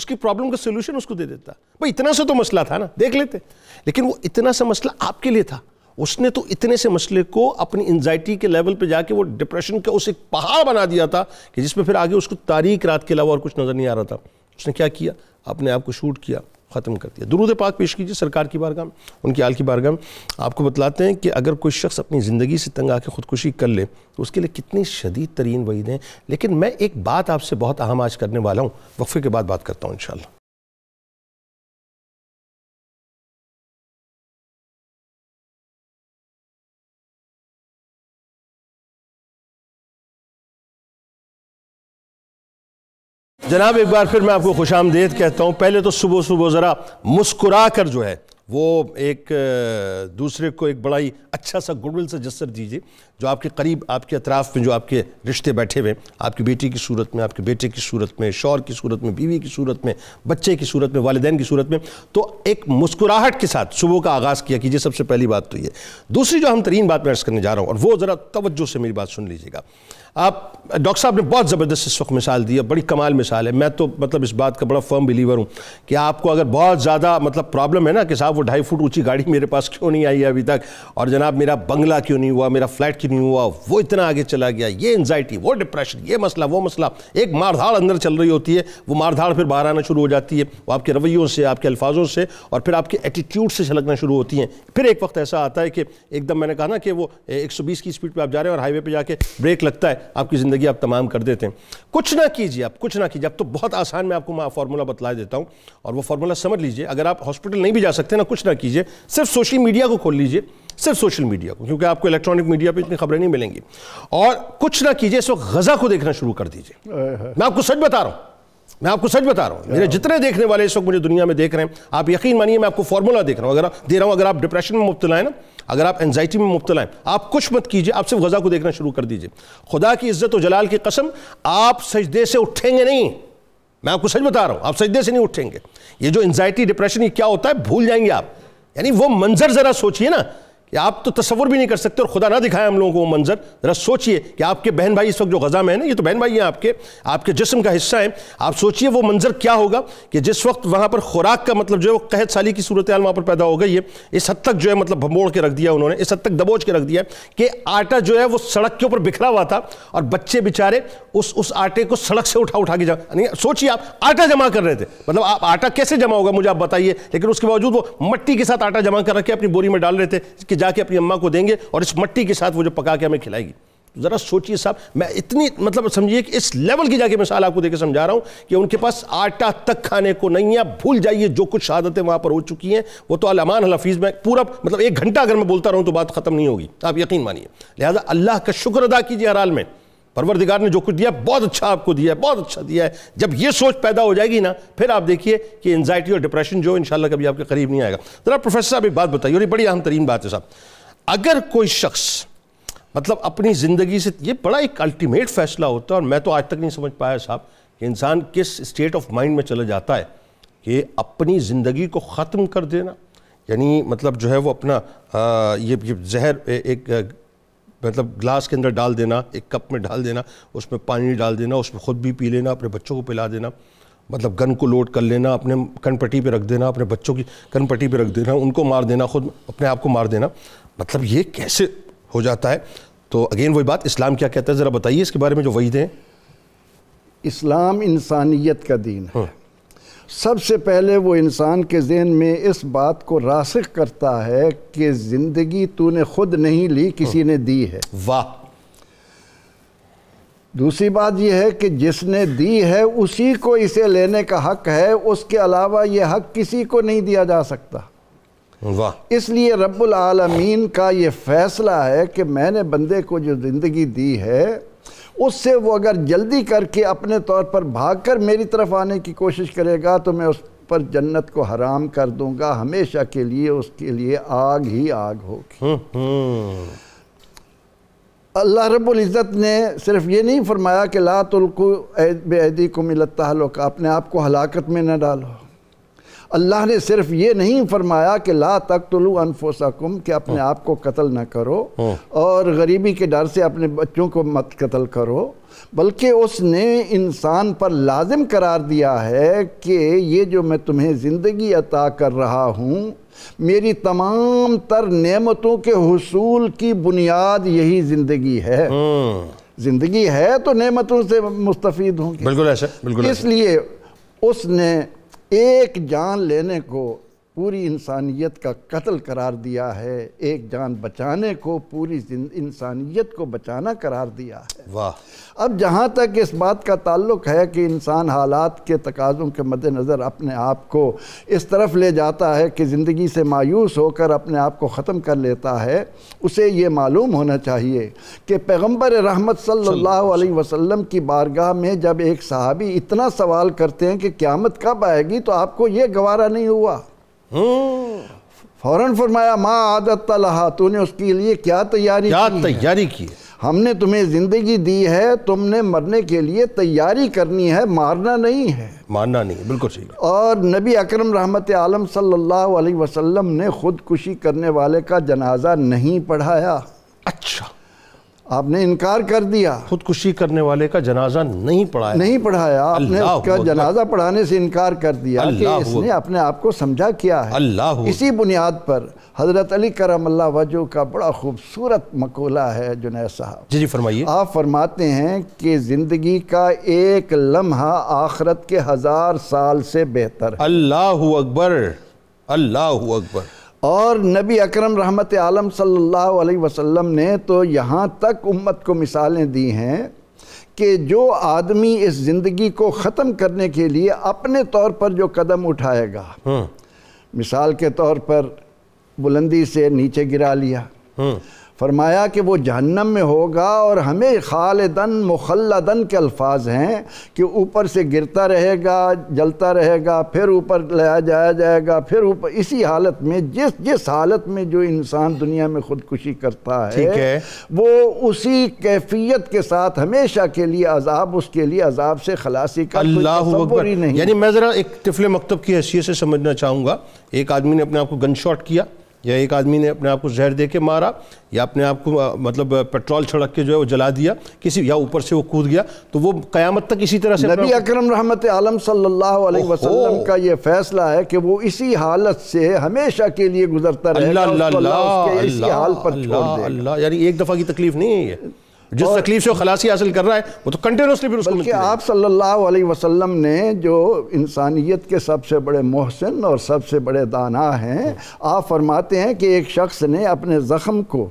उसकी प्रॉब्लम का सोल्यूशन उसको दे देता भाई इतना सा तो मसला था ना देख लेते लेकिन वो इतना सा मसला आपके लिए था उसने तो इतने से मसले को अपनी एंजाइटी के लेवल पे जाके वो डिप्रेशन का उस एक पहाड़ बना दिया था कि जिसमें फिर आगे उसको तारीख रात के अलावा और कुछ नज़र नहीं आ रहा था उसने क्या किया अपने आप को शूट किया ख़त्म कर दिया दरूद पाक पेश कीजिए सरकार की बारगाह में उनकी आल की बारगाह में आपको बतलाते हैं कि अगर कोई शख्स अपनी ज़िंदगी से तंग आके ख़ुदकुशी कर ले तो उसके लिए कितनी शदीद तरीन वहीद हैं लेकिन मैं एक बात आपसे बहुत अहम आज करने वाला हूँ वक्फे के बाद बात करता हूँ इन जनाब एक बार फिर मैं आपको खुश आमदेद कहता हूँ पहले तो सुबह सुबह ज़रा मुस्कुरा कर जो है वो एक दूसरे को एक बड़ा ही अच्छा सा गुडविल से जसर दीजिए जो आपके करीब आपके अतराफ़ में जो आपके रिश्ते बैठे हुए आपकी बेटी की सूरत में आपके बेटे की सूरत में शौर की सूरत में बीवी की सूरत में बच्चे की सूरत में वालदेन की सूरत में तो एक मुस्कुराहट के साथ सुबह का आगाज़ किया कीजिए सबसे पहली बात तो ये दूसरी जो हम तरीन बात मैं करने जा रहा हूँ और वो ज़रा तवज्जो से मेरी बात सुन लीजिएगा आप डॉक्टर साहब ने बहुत ज़बरदस्त इस वक्त मिसाल दी है बड़ी कमाल मिसाल है मैं तो मतलब इस बात का बड़ा फर्म बिलीवर हूँ कि आपको अगर बहुत ज़्यादा मतलब प्रॉब्लम है ना कि साहब वो ढाई फुट ऊंची गाड़ी मेरे पास क्यों नहीं आई है अभी तक और जनाब मेरा बंगला क्यों नहीं हुआ मेरा फ्लैट क्यों नहीं हुआ वो इतना आगे चला गया ये एनजाइटी वो डिप्रेशन ये मसला वो मसला एक मारधाड़ अंदर चल रही होती है वो मारधाड़ फिर बाहर आना शुरू हो जाती है वो आपके रवैयों से आपके अल्फाजों से और फिर आपके एटीट्यूड से छलकना शुरू होती हैं फिर एक वक्त ऐसा आता है कि एकदम मैंने कहा ना कि वो एक की स्पीड पर आप जा रहे हैं और हाईवे पर जाके ब्रेक लगता है आपकी ज़िंदगी आप तमाम कर देते हैं कुछ ना कीजिए आप कुछ ना कीजिए अब तो बहुत आसान मैं आपको मैं फार्मूला बतला देता हूँ और वो फार्मूला समझ लीजिए अगर आप हॉस्पिटल नहीं भी जा सकते ना कुछ ना कीजिए सिर्फ सोशल मीडिया को खोल लीजिए सिर्फ सोशल मीडिया को क्योंकि आपको इलेक्ट्रॉनिक मीडिया पर इतनी खबरें नहीं मिलेंगी और कुछ ना कीजिए इस वक्त गजा को देखना शुरू कर दीजिए मैं आपको सच बता रहा हूँ मैं आपको सच बता रहा हूँ मेरे जितने देखने वाले इस वक्त मुझे दुनिया में देख रहे हैं आप यकीन मानिए मैं आपको फॉर्मूला देख रहा हूँ अगर दे रहा हूँ अगर आप डिप्रेशन में मुबतला है ना अगर आप एनजाइटी में मुबतला है आप कुछ मत कीजिए आप सिर्फ गज़ा को देखना शुरू कर दीजिए खुदा की इज्जत और जलाल की कसम आप सजदे से उठेंगे नहीं मैं आपको सच बता रहा हूँ आप सजदे से नहीं उठेंगे ये जो एनजाइटी डिप्रेशन ये क्या होता है भूल जाएंगे आप यानी वो मंजर ज़रा सोचिए ना आप तो तस्वर भी नहीं कर सकते और खुदा ना दिखाया हम लोगों को वो मंजर ज़रा सोचिए कि आपके बहन भाई इस वक्त जो गज़ा में है ना ये तो बहन भाई हैं आपके आपके जिसम का हिस्सा है आप सोचिए वो मंजर क्या होगा कि जिस वक्त वहाँ पर खुराक का मतलब जो है वो कहत साली की सूरत वहाँ पर पैदा हो गई है इस हद तक जो है मतलब भमोड़ के रख दिया उन्होंने इस हद तक दबोच के रख दिया कि आटा जो है वो सड़क के ऊपर बिखरा हुआ था और बच्चे बेचारे उस उस आटे को सड़क से उठा उठा के जा सोचिए आप आटा जमा कर रहे थे मतलब आप आटा कैसे जमा होगा मुझे आप बताइए लेकिन उसके बावजूद वो मट्टी के साथ आटा जमा कर रखे अपनी बोरी में डाल रहे थे कि जाके अपनी अम्मा को देंगे और इस मट्टी के साथ वो जो पका के हमें खिलाएगी ज़रा सोचिए साहब मैं इतनी मतलब समझिए कि इस लेवल की जाके मिसाल आपको देकर समझा रहा हूँ कि उनके पास आटा तक खाने को नहीं है भूल जाइए जो कुछ शहादतें वहाँ पर हो चुकी हैं वो तो अलमान हफीज़ में पूरा मतलब एक घंटा अगर मैं बोलता रहूँ तो बात ख़त्म नहीं होगी आप यकीन मानिए लिहाजा अल्लाह का शुक्र अदा कीजिए हर हाल में परवरदिगार ने जो कुछ दिया बहुत अच्छा आपको दिया है बहुत अच्छा दिया है जब ये सोच पैदा हो जाएगी ना फिर आप देखिए कि एनजाइटी और डिप्रेशन जो इन कभी आपके करीब नहीं आएगा जरा प्रोफेसर साहब एक बात बताइए और ये बड़ी अहम तरीन बात है साहब अगर कोई शख्स मतलब अपनी ज़िंदगी से ये बड़ा एक अल्टीमेट फैसला होता है और मैं तो आज तक नहीं समझ पाया साहब कि इंसान किस स्टेट ऑफ माइंड में चला जाता है कि अपनी ज़िंदगी को ख़त्म कर देना यानी मतलब जो है वो अपना आ, ये, ये जहर ए, एक मतलब ग्लास के अंदर डाल देना एक कप में डाल देना उसमें पानी डाल देना उसमें ख़ुद भी पी लेना अपने बच्चों को पिला देना मतलब गन को लोड कर लेना अपने कनपट्टी पे रख देना अपने बच्चों की कनपट्टी पे रख देना उनको मार देना खुद अपने आप को मार देना मतलब ये कैसे हो जाता है तो अगेन वही बात इस्लाम क्या कहता है ज़रा बताइए इसके बारे में जो वही दें इस्लाम इंसानियत का दीन है हाँ। सबसे पहले वो इंसान के जहन में इस बात को रासिक करता है कि ज़िंदगी तूने खुद नहीं ली किसी ने दी है वाह दूसरी बात यह है कि जिसने दी है उसी को इसे लेने का हक है उसके अलावा यह हक किसी को नहीं दिया जा सकता वाह इसलिए रब्बुल आलमीन का ये फ़ैसला है कि मैंने बंदे को जो ज़िंदगी दी है उससे वो अगर जल्दी करके अपने तौर पर भागकर मेरी तरफ आने की कोशिश करेगा तो मैं उस पर जन्नत को हराम कर दूंगा हमेशा के लिए उसके लिए आग ही आग होगी हम्म, हम्म। अल्लाह रब्बुल इज़्ज़त ने सिर्फ ये नहीं फरमाया कि ला तुल्कु बेदी को मिलता हलोक अपने आप को हलाकत में न डालो अल्लाह ने सिर्फ ये नहीं फरमाया कि ला तक तुलु अनफोसाकुम कि अपने हाँ। आप को कत्ल ना करो हाँ। और गरीबी के डर से अपने बच्चों को मत कत्ल करो बल्कि उसने इंसान पर लाजिम करार दिया है कि ये जो मैं तुम्हें ज़िंदगी अता कर रहा हूँ मेरी तमाम तर नेमतों के हसूल की बुनियाद यही ज़िंदगी है हाँ। ज़िंदगी है तो नेमतों से मुस्तफ़ होंगे बिल्कुल ऐसा बिल्कुल इसलिए उसने एक जान लेने को पूरी इंसानियत का कत्ल करार दिया है एक जान बचाने को पूरी इंसानियत को बचाना करार दिया है वाह अब जहाँ तक इस बात का ताल्लुक है कि इंसान हालात के तकाज़ों के मद्देनज़र अपने आप को इस तरफ ले जाता है कि ज़िंदगी से मायूस होकर अपने आप को ख़त्म कर लेता है उसे ये मालूम होना चाहिए कि पैगम्बर रहमत सल्लल्लाहु अलैहि वसल्लम की बारगाह में जब एक सहाबी इतना सवाल करते हैं कि क़्यामत कब आएगी तो आपको ये गवारा नहीं हुआ हम्म। फौरन फरमाया माँ आदत लहा तूने उसके लिए क्या तैयारी क्या तैयारी की हमने तुम्हें जिंदगी दी है तुमने मरने के लिए तैयारी करनी है मारना नहीं है मारना नहीं बिल्कुल सही और नबी अकरम रहमत आलम सल्लल्लाहु अलैहि वसल्लम ने खुदकुशी करने वाले का जनाजा नहीं पढ़ाया अच्छा आपने इनकार कर दिया खुदकुशी करने वाले का जनाजा नहीं पढ़ाया नहीं पढ़ाया आपने उसका जनाजा पढ़ाने से इनकार कर दिया कि इसने अपने आप को समझा किया है अल्लाह इसी बुनियाद पर हज़रत अली करम वजो का बड़ा खूबसूरत मकोला है जुनेद साहब जी जी फरमाइए आप फरमाते हैं कि ज़िंदगी का एक लम्हा आखरत के हज़ार साल से बेहतर अल्लाह अकबर अल्लाह अकबर और नबी अकरम रहमत आलम सल्लल्लाहु अलैहि वसल्लम ने तो यहाँ तक उम्मत को मिसालें दी हैं कि जो आदमी इस ज़िंदगी को ख़त्म करने के लिए अपने तौर पर जो कदम उठाएगा हम्म। मिसाल के तौर पर बुलंदी से नीचे गिरा लिया हम्म। फरमाया कि वो जहन्नम में होगा और हमें खालदन मुखलदन के अल्फाज हैं कि ऊपर से गिरता रहेगा जलता रहेगा फिर ऊपर लाया जाया जाएगा फिर ऊपर इसी हालत में जिस जिस हालत में जो इंसान दुनिया में ख़ुदकुशी करता है, है वो उसी कैफियत के साथ हमेशा के लिए अजाब उसके लिए अजाब से खलासी का अल्लाह नहीं यानी मैं ज़रा एक तिफले मकतब की हैसियत से समझना चाहूँगा एक आदमी ने अपने आप को गन शॉट किया या एक आदमी ने अपने आप को जहर दे के मारा या अपने आप को मतलब पेट्रोल छिड़क के जो है वो जला दिया किसी या ऊपर से वो कूद गया तो वो कयामत तक इसी तरह से नबी अकरम रहमत आलम सल्लल्लाहु अलैहि वसल्लम का ये फैसला है कि वो इसी हालत से हमेशा के लिए गुजरता रहेगा अल्लाह अल्लाह अल्लाह यानी एक दफ़ा की तकलीफ नहीं है ये जिस तकलीफ से वो खलासी हासिल कर रहा है वो तो कंटिन्यूसली फिर उसको आप सल्लल्लाहु अलैहि वसल्लम ने जो इंसानियत के सबसे बड़े मोहसिन और सबसे बड़े दाना हैं आप फरमाते हैं कि एक शख्स ने अपने जख्म को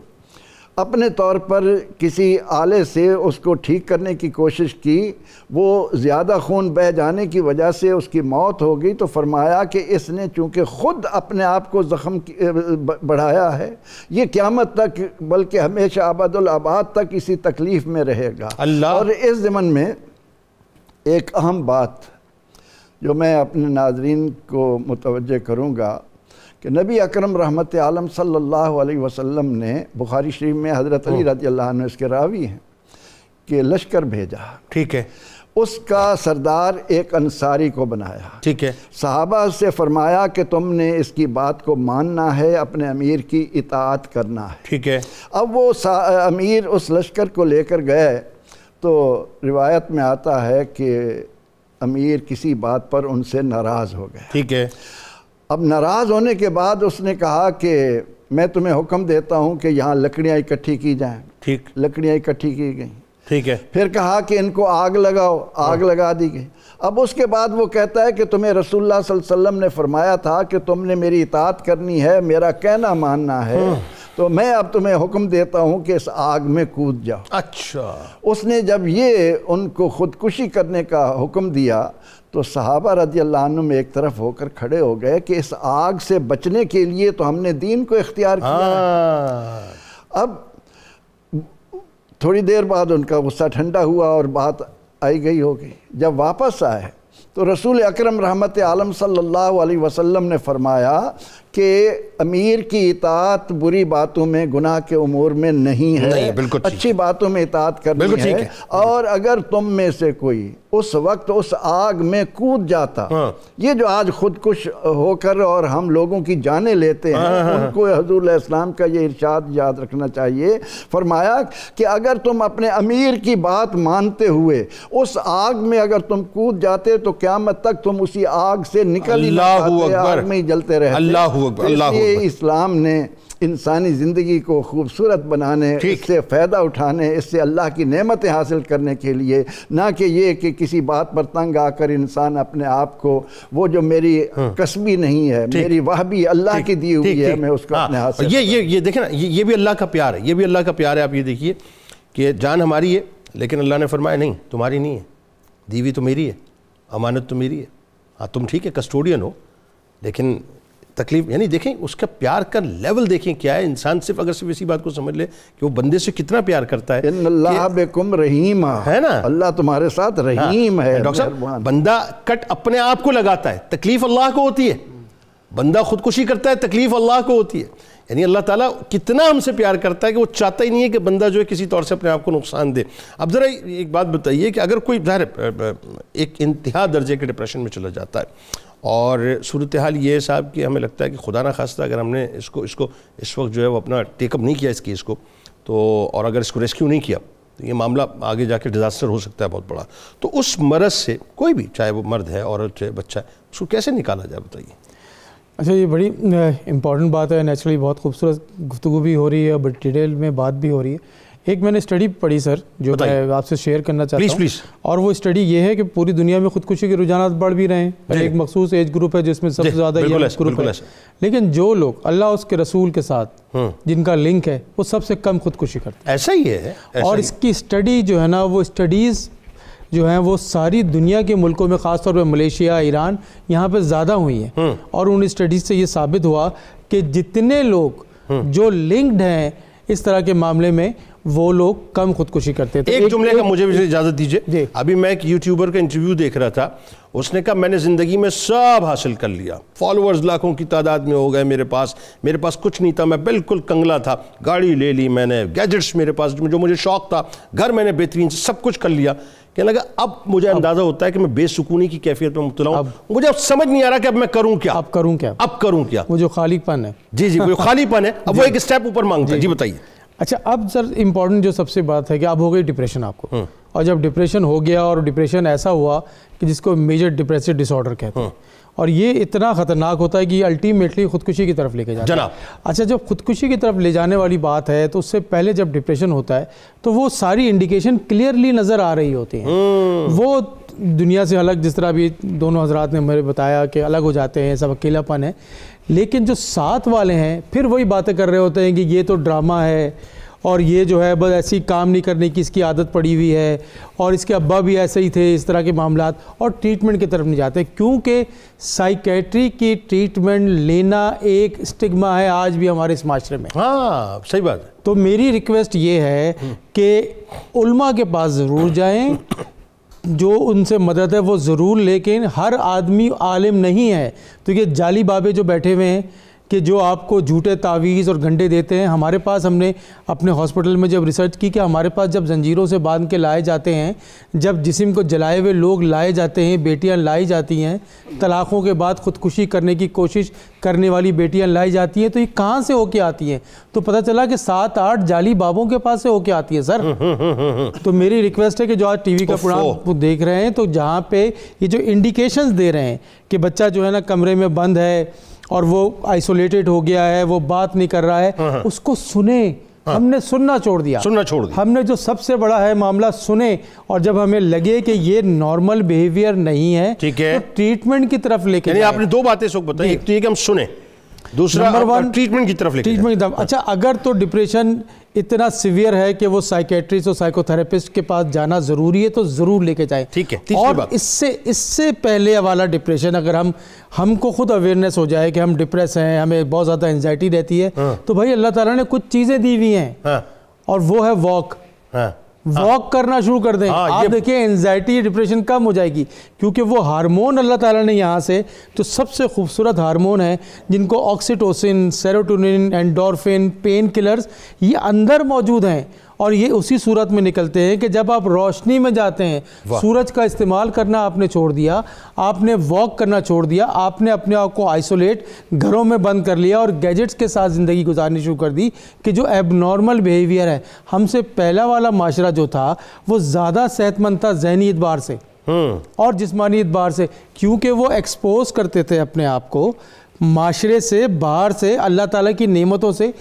अपने तौर पर किसी आले से उसको ठीक करने की कोशिश की वो ज़्यादा खून बह जाने की वजह से उसकी मौत हो गई तो फरमाया कि इसने चूँकि ख़ुद अपने आप को ज़ख़म बढ़ाया है ये क्यामत तक बल्कि हमेशा आबाद तक इसी तकलीफ़ में रहेगा अल्लाह और इस ज़मन में एक अहम बात जो मैं अपने नाजरीन को मुतवजह करूँगा कि नबी अकरम रहमत आलम सल्लल्लाहु अलैहि वसल्लम ने बुखारी शरीफ में हज़रत अली रजी अल्लाह इसके रावी हैं कि लश्कर भेजा ठीक है उसका सरदार एक अंसारी को बनाया ठीक है साहबा से फरमाया कि तुमने इसकी बात को मानना है अपने अमीर की इतात करना है ठीक है अब वो अमीर उस लश्कर को लेकर गए तो रिवायत में आता है कि अमीर किसी बात पर उनसे नाराज़ हो गए ठीक है अब नाराज़ होने के बाद उसने कहा कि मैं तुम्हें हुक्म देता हूँ कि यहाँ लकड़ियाँ इकट्ठी की जाएं ठीक लकड़ियाँ इकट्ठी की गई ठीक है फिर कहा कि इनको आग लगाओ आग हाँ। लगा दी गई अब उसके बाद वो कहता है कि तुम्हें रसूलुल्लाह सल्लल्लाहु अलैहि वसल्लम ने फरमाया था कि तुमने मेरी इतात करनी है मेरा कहना मानना है हाँ। तो मैं अब तुम्हें हुक्म देता हूँ कि इस आग में कूद जाओ अच्छा उसने जब ये उनको खुदकुशी करने का हुक्म दिया तो सहाबा रदी अल्लाह में एक तरफ होकर खड़े हो गए कि इस आग से बचने के लिए तो हमने दीन को इख्तियार किया हाँ। अब थोड़ी देर बाद उनका गुस्सा ठंडा हुआ और बात आई गई हो गई जब वापस आए तो रसूल अकरम रहमत आलम सल्लल्लाहु अलैहि वसल्लम ने फरमाया कि अमीर की इतात बुरी बातों में गुनाह के उमूर में नहीं है नहीं, बिल्कुल अच्छी बातों में इतात करनी है, है और अगर तुम में से कोई उस वक्त उस आग में कूद जाता हाँ। ये जो आज खुदकुश होकर और हम लोगों की जाने लेते हैं हाँ।, हाँ, हाँ। उनको हजूर इस्लाम का ये इर्शाद याद रखना चाहिए फरमाया कि अगर तुम अपने अमीर की बात मानते हुए उस आग में अगर तुम कूद जाते तो क्या तक तुम उसी आग से निकल ही आग में जलते रहे अल्लाह अल्लाह इस्लाम ने इंसानी ज़िंदगी को खूबसूरत बनाने इससे फ़ायदा उठाने इससे अल्लाह की नेमतें हासिल करने के लिए ना कि ये कि किसी बात पर तंग आकर इंसान अपने आप को वो जो मेरी हाँ। कस्बी नहीं है मेरी वह भी अल्लाह की दी हुई है मैं उसको हाँ। अपने हाथ ये ये ये देखें ना ये भी अल्लाह का प्यार है ये भी अल्लाह का प्यार है आप ये देखिए कि जान हमारी है लेकिन अल्लाह ने फरमाया नहीं तुम्हारी नहीं है दीवी तो मेरी है अमानत तो मेरी है हाँ तुम ठीक है कस्टोडियन हो लेकिन तकलीफ यानी देखें उसका प्यार का लेवल देखें क्या है इंसान सिर्फ अगर सिर्फ इसी बात को समझ ले कि वो बंदे से कितना प्यार करता है बेकुम रहीम है ना अल्लाह तुम्हारे साथ हाँ। रहीम हाँ, है डॉक्टर बंदा कट अपने आप को लगाता है तकलीफ अल्लाह को होती है बंदा खुदकुशी करता है तकलीफ अल्लाह को होती है यानी अल्लाह ताला कितना हमसे प्यार करता है कि वो चाहता ही नहीं है कि बंदा जो है किसी तौर से अपने आप को नुकसान दे अब ज़रा एक बात बताइए कि अगर कोई एक इंतहा दर्जे के डिप्रेशन में चला जाता है और सूरत हाल ये साहब कि हमें लगता है कि खुदा ना खास्ता अगर हमने इसको इसको इस वक्त जो है वो अपना टेकअप नहीं किया इस केस को तो और अगर इसको रेस्क्यू नहीं किया तो ये मामला आगे जाके डिज़ास्टर हो सकता है बहुत बड़ा तो उस मरज़ से कोई भी चाहे वो मर्द है औरत है बच्चा है उसको कैसे निकाला जाए बताइए अच्छा ये बड़ी इंपॉर्टेंट बात है नेचुरली बहुत खूबसूरत गुफ्तु भी हो रही है और डिटेल में बात भी हो रही है एक मैंने स्टडी पढ़ी सर जो मैं आपसे शेयर करना चाहता हूँ प्लीज और वो स्टडी ये है कि पूरी दुनिया में खुदकुशी के रुझान बढ़ भी रहे हैं एक मखसूस एज ग्रुप है जिसमें सबसे ज़्यादा ग्रुप है लेकिन जो लोग अल्लाह उसके रसूल के साथ हम्म। जिनका लिंक है वो सबसे कम खुदकुशी करते हैं ऐसा ही है और इसकी स्टडी जो है ना वो स्टडीज़ जो है वो सारी दुनिया के मुल्कों में ख़ासतौर पर मलेशिया ईरान यहाँ पर ज़्यादा हुई है हम्म। और उन स्टडीज़ से ये साबित हुआ कि जितने लोग हम्म। जो लिंक्ड हैं इस तरह के मामले में वो लोग कम खुदकुशी करते थे तो एक, एक जुमले का मुझे इजाज़त दीजिए अभी मैं एक यूट्यूबर का इंटरव्यू देख रहा था उसने कहा मैंने ज़िंदगी में सब हासिल कर लिया फॉलोअर्स लाखों की तादाद में हो गए मेरे पास मेरे पास कुछ नहीं था मैं बिल्कुल कंगला था गाड़ी ले ली मैंने गैजेट्स मेरे पास जो मुझे शौक था घर मैंने बेहतरीन से सब कुछ कर लिया कहने लगा अब मुझे अंदाज़ा होता है कि मैं बेसुकूनी की कैफियत में मुबतला हूँ मुझे अब समझ नहीं आ रहा कि अब मैं करूँ क्या अब करूँ क्या अब करूँ क्या वो जो खालीपन है जी जी वो खालीपन है अब वो एक स्टेप ऊपर मांगते हैं जी बताइए अच्छा अब सर इम्पोर्टेंट जो सबसे बात है कि अब हो गई डिप्रेशन आपको हम्म। और जब डिप्रेशन हो गया और डिप्रेशन ऐसा हुआ कि जिसको मेजर डिप्रेसिव डिसऑर्डर कहते हैं हम्म। और ये इतना ख़तरनाक होता है कि अल्टीमेटली खुदकुशी की तरफ लेके जाता है अच्छा जब खुदकुशी की तरफ ले जाने वाली बात है तो उससे पहले जब डिप्रेशन होता है तो वो सारी इंडिकेशन क्लियरली नज़र आ रही होती है हम्म। वो दुनिया से अलग जिस तरह भी दोनों हजरात ने मेरे बताया कि अलग हो जाते हैं सब अकेलापन है लेकिन जो साथ वाले हैं फिर वही बातें कर रहे होते हैं कि ये तो ड्रामा है और ये जो है बस ऐसी काम नहीं करने की इसकी आदत पड़ी हुई है और इसके अब्बा भी ऐसे ही थे इस तरह के मामला और ट्रीटमेंट की तरफ नहीं जाते क्योंकि साइकेट्री की ट्रीटमेंट लेना एक स्टिग्मा है आज भी हमारे इस माशरे में हाँ सही बात तो मेरी रिक्वेस्ट ये है हम्म। कि उल्मा के पास ज़रूर जाएं जो उनसे मदद है वो ज़रूर लेकिन हर आदमी आलिम नहीं है तो ये जाली बाबे जो बैठे हुए हैं कि जो आपको झूठे तावीज़ और घंटे देते हैं हमारे पास हमने अपने हॉस्पिटल में जब रिसर्च की कि हमारे पास जब जंजीरों से बांध के लाए जाते हैं जब जिसम को जलाए हुए लोग लाए जाते हैं बेटियां लाई जाती हैं तलाक़ों के बाद ख़ुदकुशी करने की कोशिश करने वाली बेटियां लाई जाती हैं तो ये कहाँ से होके आती हैं तो पता चला कि सात आठ जाली बाबों के पास से होके आती है सर तो मेरी रिक्वेस्ट है कि जो आज वी का प्रोग्राम देख रहे हैं तो जहाँ पर ये जो इंडिकेशन दे रहे हैं कि बच्चा जो है ना कमरे में बंद है और वो आइसोलेटेड हो गया है वो बात नहीं कर रहा है हाँ, हाँ। उसको सुने हाँ। हमने सुनना छोड़ दिया सुनना छोड़ दिया हमने जो सबसे बड़ा है मामला सुने और जब हमें लगे कि ये नॉर्मल बिहेवियर नहीं है ठीक है तो ट्रीटमेंट की तरफ लेके आपने दो बातें सुख बताई एक तो ये कि हम सुने दूसरा ट्रीटमेंट की तरफ ट्रीटमेंट की तरफ अच्छा अगर तो डिप्रेशन इतना सिवियर है कि वो साइकेट्रिस्ट और साइकोथेरेपिस्ट के पास जाना जरूरी है तो जरूर लेके जाए ठीक है और इससे इससे पहले वाला डिप्रेशन अगर हम हमको खुद अवेयरनेस हो जाए कि हम डिप्रेस हैं हमें बहुत ज़्यादा एंजाइटी रहती है हाँ। तो भाई अल्लाह तला ने कुछ चीज़ें दी हुई हैं हाँ। और वो है वॉक वॉक करना शुरू कर दें हाँ, आप देखिए एनजाइटी डिप्रेशन कम हो जाएगी क्योंकि वो हार्मोन अल्लाह ताला ने यहाँ से जो तो सबसे खूबसूरत हार्मोन है जिनको oxytocin serotonin endorphin pain killers ये अंदर मौजूद हैं और ये उसी सूरत में निकलते हैं कि जब आप रोशनी में जाते हैं सूरज का इस्तेमाल करना आपने छोड़ दिया आपने वॉक करना छोड़ दिया आपने अपने आप को आइसोलेट घरों में बंद कर लिया और गैजेट्स के साथ ज़िंदगी गुजारनी शुरू कर दी कि जो एबनॉर्मल बिहेवियर है हमसे पहला वाला माशरा जो था वो ज़्यादा सेहतमंद था जहनी एतबार से हम्म। और जिसमानी एतबार से क्योंकि वो एक्सपोज करते थे अपने आप को माशरे से बाहर से अल्लाह ताला की नेमतों से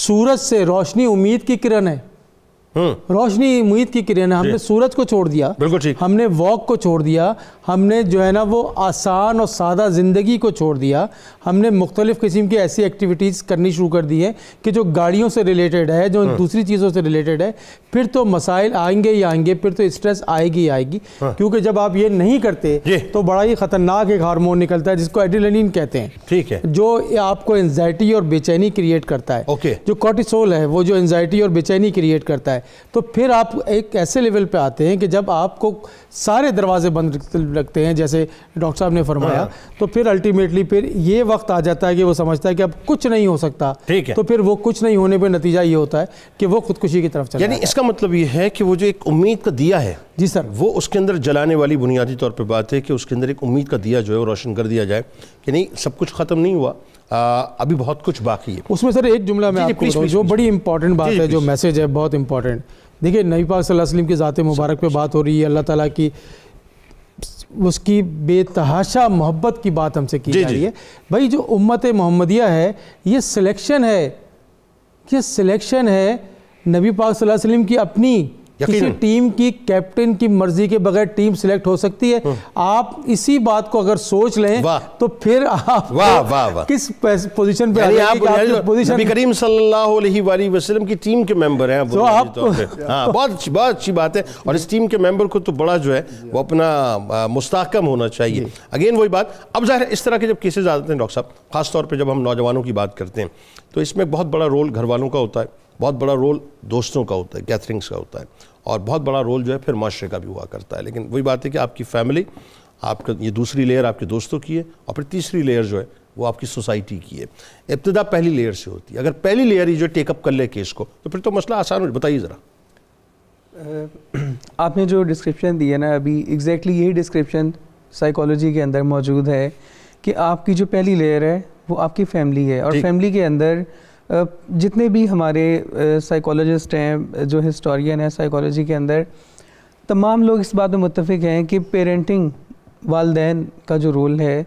सूरज से रोशनी उम्मीद की किरण है हम्म। रोशनी मुहित की किरण है हमने सूरज को छोड़ दिया बिल्कुल ठीक हमने वॉक को छोड़ दिया हमने जो है ना वो आसान और सादा ज़िंदगी को छोड़ दिया हमने मुख्तलिफ़ किस्म की ऐसी एक्टिविटीज़ करनी शुरू कर दी है कि जो गाड़ियों से रिलेटेड है जो हम्म। दूसरी चीज़ों से रिलेटेड है फिर तो मसाइल आएंगे ही आएंगे फिर तो स्ट्रेस आएगी ही आएगी हाँ। क्योंकि जब आप ये नहीं करते तो बड़ा ही ख़तरनाक एक हारमोन निकलता है जिसको एडिलिन कहते हैं ठीक है जो आपको एनजाइटी और बेचैनी क्रिएट करता है जो कॉटिसोल है वो जो एनजाइटी और बेचैनी क्रिएट करता है है तो फिर आप एक ऐसे लेवल पे आते हैं कि जब आपको सारे दरवाजे बंद रखते हैं जैसे डॉक्टर साहब ने फरमाया हाँ। तो फिर अल्टीमेटली फिर ये वक्त आ जाता है कि वो समझता है कि अब कुछ नहीं हो सकता ठीक है तो फिर वो कुछ नहीं होने पर नतीजा ये होता है कि वो खुदकुशी की तरफ यानी इसका मतलब ये है कि वो जो एक उम्मीद का दिया है जी सर वो उसके अंदर जलाने वाली बुनियादी तौर पर बात है कि उसके अंदर एक उम्मीद का दिया जो है वो रोशन कर दिया जाए कि नहीं सब कुछ ख़त्म नहीं हुआ आ, अभी बहुत कुछ बाकी है उसमें सर एक जुमला में आपको बताऊँ जो बड़ी इंपॉर्टेंट बात है जो मैसेज है बहुत इंपॉर्टेंट देखिए नबी पाक वसल्लम की ज़ात मुबारक पे बात हो रही है अल्लाह ताला की उसकी बेतहाशा मोहब्बत की बात हमसे की जा रही है भाई जो उम्मत मोहम्मदिया है ये सिलेक्शन है ये सिलेक्शन है नबी पाक वसल्लम की अपनी किसी टीम की कैप्टन की मर्जी के बगैर टीम सिलेक्ट हो सकती है हम्म। आप इसी बात को अगर सोच लें तो फिर आप वाह वाह वाह किस पोजीशन पे आप पोजीशन करीम सल्लल्लाहु अलैहि वसल्लम की टीम के मेंबर हैं तो आप हाँ बहुत बहुत अच्छी बात है और इस टीम के मेंबर को तो बड़ा जो है वो अपना मुस्तकम होना चाहिए अगेन वही बात अब जाहिर इस तरह के जब केसेज आते हैं डॉक्टर साहब खासतौर पर जब हम नौजवानों की बात करते हैं तो इसमें बहुत बड़ा रोल घर वालों का होता है बहुत बड़ा रोल दोस्तों का होता है गैदरिंग्स का होता है और बहुत बड़ा रोल जो है फिर माशरे का भी हुआ करता है लेकिन वही बात है कि आपकी फैमिली आपका ये दूसरी लेयर आपके दोस्तों की है और फिर तीसरी लेयर जो है वो आपकी सोसाइटी की है इब्तदा पहली लेयर से होती है अगर पहली लेयर ही जो टेकअप कर ले केस को तो फिर तो मसला आसान हो बताइए ज़रा आपने जो डिस्क्रिप्शन दी है ना अभी एग्जैक्टली exactly यही डिस्क्रिप्शन साइकोलॉजी के अंदर मौजूद है कि आपकी जो पहली लेयर है वो आपकी फैमिली है और फैमिली के अंदर जितने भी हमारे साइकोलॉजिस्ट हैं जो हिस्टोरियन हैं साइकोलॉजी के अंदर तमाम लोग इस बात में मुतफिक हैं कि पेरेंटिंग वालदेन का जो रोल है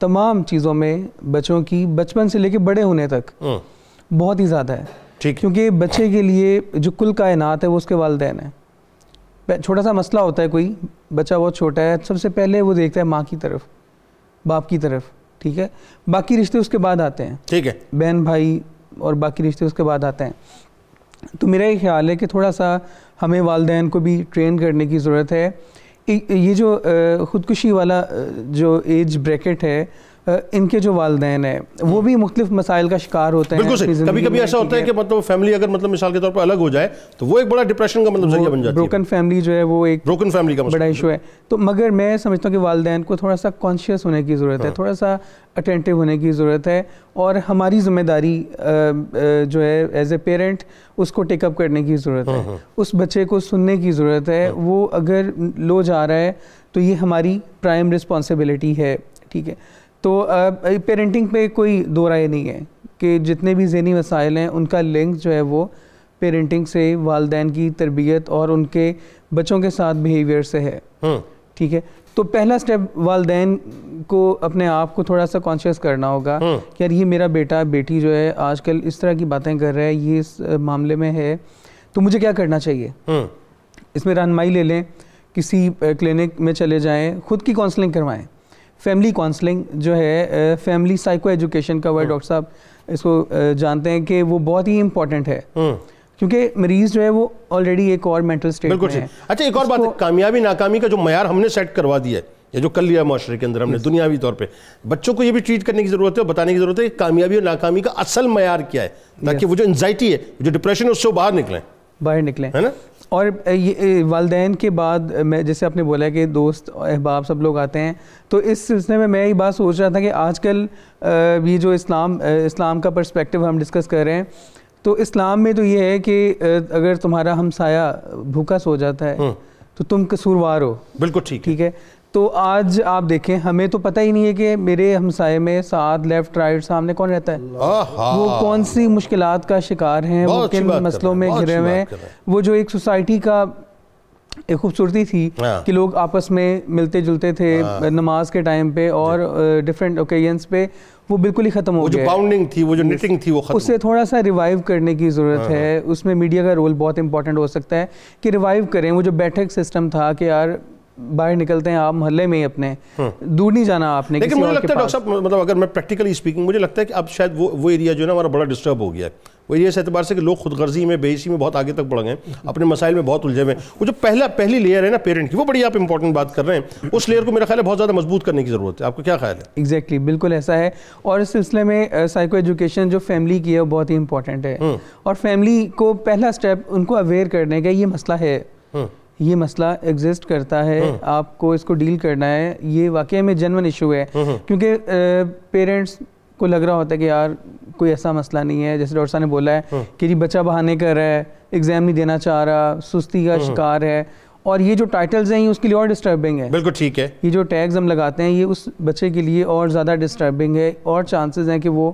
तमाम चीज़ों में बच्चों की बचपन से लेकर बड़े होने तक हम्म। बहुत ही ज़्यादा है ठीक क्योंकि बच्चे के लिए जो कुल कायनात है वो उसके वालदेन है छोटा सा मसला होता है कोई बच्चा बहुत छोटा है सबसे पहले वो देखता है माँ की तरफ बाप की तरफ ठीक है बाकी रिश्ते उसके बाद आते हैं ठीक है बहन भाई और बाकी रिश्ते उसके बाद आते हैं तो मेरा ये ख्याल है कि थोड़ा सा हमें वालदेन को भी ट्रेन करने की ज़रूरत है ये जो ख़ुदकुशी वाला जो एज ब्रैकेट है इनके जो वालदेन हैं वो भी मुख्तफ मसाइल का शिकार होते हैं कभी कभी ऐसा होता है कि मतलब फैमिली अगर मतलब मिसाल के तौर पर अलग हो जाए तो वो एक बड़ा डिप्रेशन का मतलब जरिया बन जाता है ब्रोकन फैमिली जो है वो एक ब्रोकन फैमिली का मतलब। बड़ा इशू है तो मगर मैं समझता हूँ कि वालदेन को थोड़ा सा कॉन्शियस होने की ज़रूरत है हाँ। थोड़ा सा अटेंटिव होने की ज़रूरत है और हमारी जिम्मेदारी जो है एज ए पेरेंट उसको टेकअप करने की ज़रूरत है हाँ, हाँ। उस बच्चे को सुनने की ज़रूरत है वो अगर लो जा रहा है तो ये हमारी प्राइम रिस्पॉन्सिबिलिटी है ठीक है तो पेरेंटिंग पे कोई दो राय नहीं है कि जितने भी जहनी मसाइल हैं उनका लिंक जो है वो पेरेंटिंग से वालदेन की तरबियत और उनके बच्चों के साथ बिहेवियर से है हम्म। ठीक है तो पहला स्टेप वालदेन को अपने आप को थोड़ा सा कॉन्शियस करना होगा हम्म। कि यार ये मेरा बेटा बेटी जो है आजकल इस तरह की बातें कर रहा है ये इस मामले में है तो मुझे क्या करना चाहिए हम्म। इसमें रहनमाई ले लें किसी क्लिनिक में चले जाएं खुद की काउंसलिंग करवाएं फैमिली काउंसलिंग जो है फैमिली साइको एजुकेशन का वर्ड डॉक्टर हाँ। साहब इसको जानते हैं कि वो बहुत ही इम्पोर्टेंट है हाँ। क्योंकि मरीज जो है वो ऑलरेडी एक और मेंटल स्टेट में है। अच्छा एक और बात कामयाबी नाकामी का जो मैार हमने सेट करवा दिया है या जो कर लिया माशरे के अंदर हमने दुनियावी तौर पे बच्चों को ये भी ट्रीट करने की ज़रूरत है और बताने की ज़रूरत है कि कामयाबी और नाकामी का असल मैार क्या है ताकि वो जो एनजाइटी है जो डिप्रेशन है उससे बाहर निकलें बाहर निकलें है ना और ये वालदेन के बाद मैं जैसे आपने बोला कि दोस्त अहबाब सब लोग आते हैं तो इस सिलसिले में मैं ये बात सोच रहा था कि आजकल ये जो इस्लाम इस्लाम का पर्सपेक्टिव हम डिस्कस कर रहे हैं तो इस्लाम में तो ये है कि अगर तुम्हारा हमसाया भूखा सो जाता है हम्म। तो तुम कसूरवार हो बिल्कुल ठीक ठीक है तो आज आप देखें हमें तो पता ही नहीं है कि मेरे हमसाये में साथ लेफ्ट राइट सामने कौन रहता है वो कौन सी मुश्किल का शिकार हैं वो किन मसलों में घिरे हुए हैं वो जो एक सोसाइटी का एक खूबसूरती थी हाँ। कि लोग आपस में मिलते जुलते थे हाँ। नमाज के टाइम पे और डिफरेंट ओकेजन पे वो बिल्कुल ही खत्म हो गया बाउंडिंग थी वो जो निटिंग थी वो खत्म उससे थोड़ा सा रिवाइव करने की ज़रूरत हाँ, है उसमें मीडिया का रोल बहुत इंपॉर्टेंट हो सकता है कि रिवाइव करें वो जो बैठक सिस्टम था कि यार बाहर निकलते हैं आप मोहल्ले में ही अपने हम्म। दूर नहीं जाना आपने लेकिन मुझे लगता है डॉक्टर साहब मतलब अगर मैं प्रैक्टिकली स्पीकिंग मुझे लगता है कि अब शायद वो वो एरिया जो है ना हमारा बड़ा डिस्टर्ब हो गया है वो एरिया इस एतबार से कि लोग खुदगर्जी में बेसी में बहुत आगे तक बढ़ गए अपने मसाइल में बहुत उलझे हुए वो जो पहला पहली लेयर है ना पेरेंट की वो बड़ी आप इंपॉर्टेंट बात कर रहे हैं उस लेयर को मेरा ख्याल है बहुत ज़्यादा मजबूत करने की ज़रूरत है आपको क्या ख्याल है एग्जैक्टली बिल्कुल ऐसा है और इस सिलसिले में साइको एजुकेशन जो फैमिली की है वो बहुत ही इंपॉर्टेंट है हम्म। और फैमिली को पहला स्टेप उनको अवेयर करने का ये मसला है हम्म। ये मसला एग्जिस्ट करता है हम्म। आपको इसको डील करना है ये वाकई में जनवन इशू है हम्म, हम्म। क्योंकि पेरेंट्स को लग रहा होता है कि यार कोई ऐसा मसला नहीं है जैसे डॉक्टर साहब ने बोला है कि जी बच्चा बहाने कर रहा है एग्जाम नहीं देना चाह रहा सुस्ती का शिकार है और ये जो टाइटल्स हैं ये उसके लिए और डिस्टर्बिंग है बिल्कुल ठीक है ये जो टैग्स हम लगाते हैं ये उस बच्चे के लिए और ज़्यादा डिस्टर्बिंग है और चांसेस हैं कि वो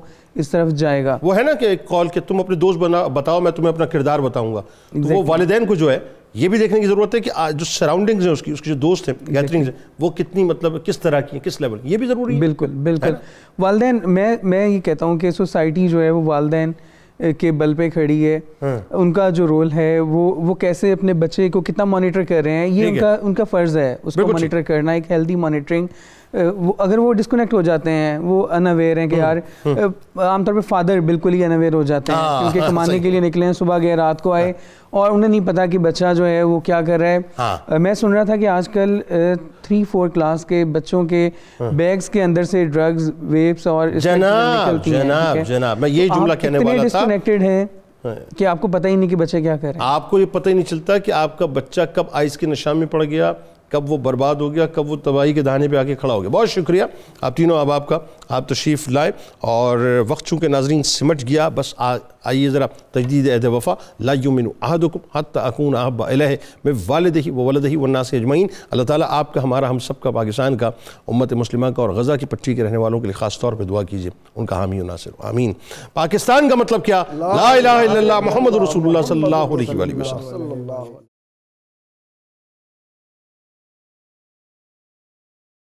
इस तरफ जाएगा वो है ना कि कॉल के तुम अपने दोस्त बना बताओ मैं तुम्हें अपना किरदार बताऊंगा exactly. तो वो वालदेन को जो है ये भी देखने की ज़रूरत है कि जो सराउंडिंग्स हैं उसकी उसके जो दोस्त हैं गैदरिंग्स हैं वो कितनी मतलब किस तरह की किस लेवल ये भी ज़रूरी है बिल्कुल बिल्कुल वालदे मैं मैं ये कहता हूँ कि सोसाइटी जो है वो वालदे के बल पे खड़ी है हाँ। उनका जो रोल है वो वो कैसे अपने बच्चे को कितना मॉनिटर कर रहे हैं ये उनका उनका फ़र्ज़ है उसको मॉनिटर करना एक हेल्दी मॉनिटरिंग वो अगर वो डिस्कनेक्ट हो जाते हैं वो अनअवेयर हैं कि हम्म, यार हम्म। आमतौर पे फादर बिल्कुल ही अनअवेयर हो जाते हैं क्योंकि हाँ, हाँ, कमाने के लिए निकले हैं सुबह गए रात को आए हाँ। और उन्हें नहीं पता कि बच्चा जो है वो क्या कर रहा है हाँ। मैं सुन रहा था कि आजकल थ्री फोर क्लास के बच्चों के बैग्स के अंदर से ड्रग्स वेप्स और जनाब डिस्कनेक्टेड है तो कि आपको पता ही नहीं कि बच्चे क्या कर रहे हैं आपको ये पता ही नहीं चलता कि आपका बच्चा कब आइस के नशा में पड़ गया कब वो बर्बाद हो गया कब वो तबाही के दाने पे आके खड़ा हो गया बहुत शुक्रिया आप तीनों अब आपका आप तशरीफ़ लाए और वक्त चूँकि नाजरीन सिमट गया बस आइए ज़रा तजदीद अहद वफ़ा लायुमिन आहदुकुम हत अकून अहब अलह में वालद ही व वलद ही व नास अजमैन अल्लाह ताली आपका हमारा हम सब का पाकिस्तान का उम्मत मुस्लिम का और गज़ा की पट्टी के रहने वालों के लिए ख़ास तौर पर दुआ कीजिए उनका हामी नासिर आमीन पाकिस्तान का मतलब क्या ला मोहम्मद रसूल सल्ला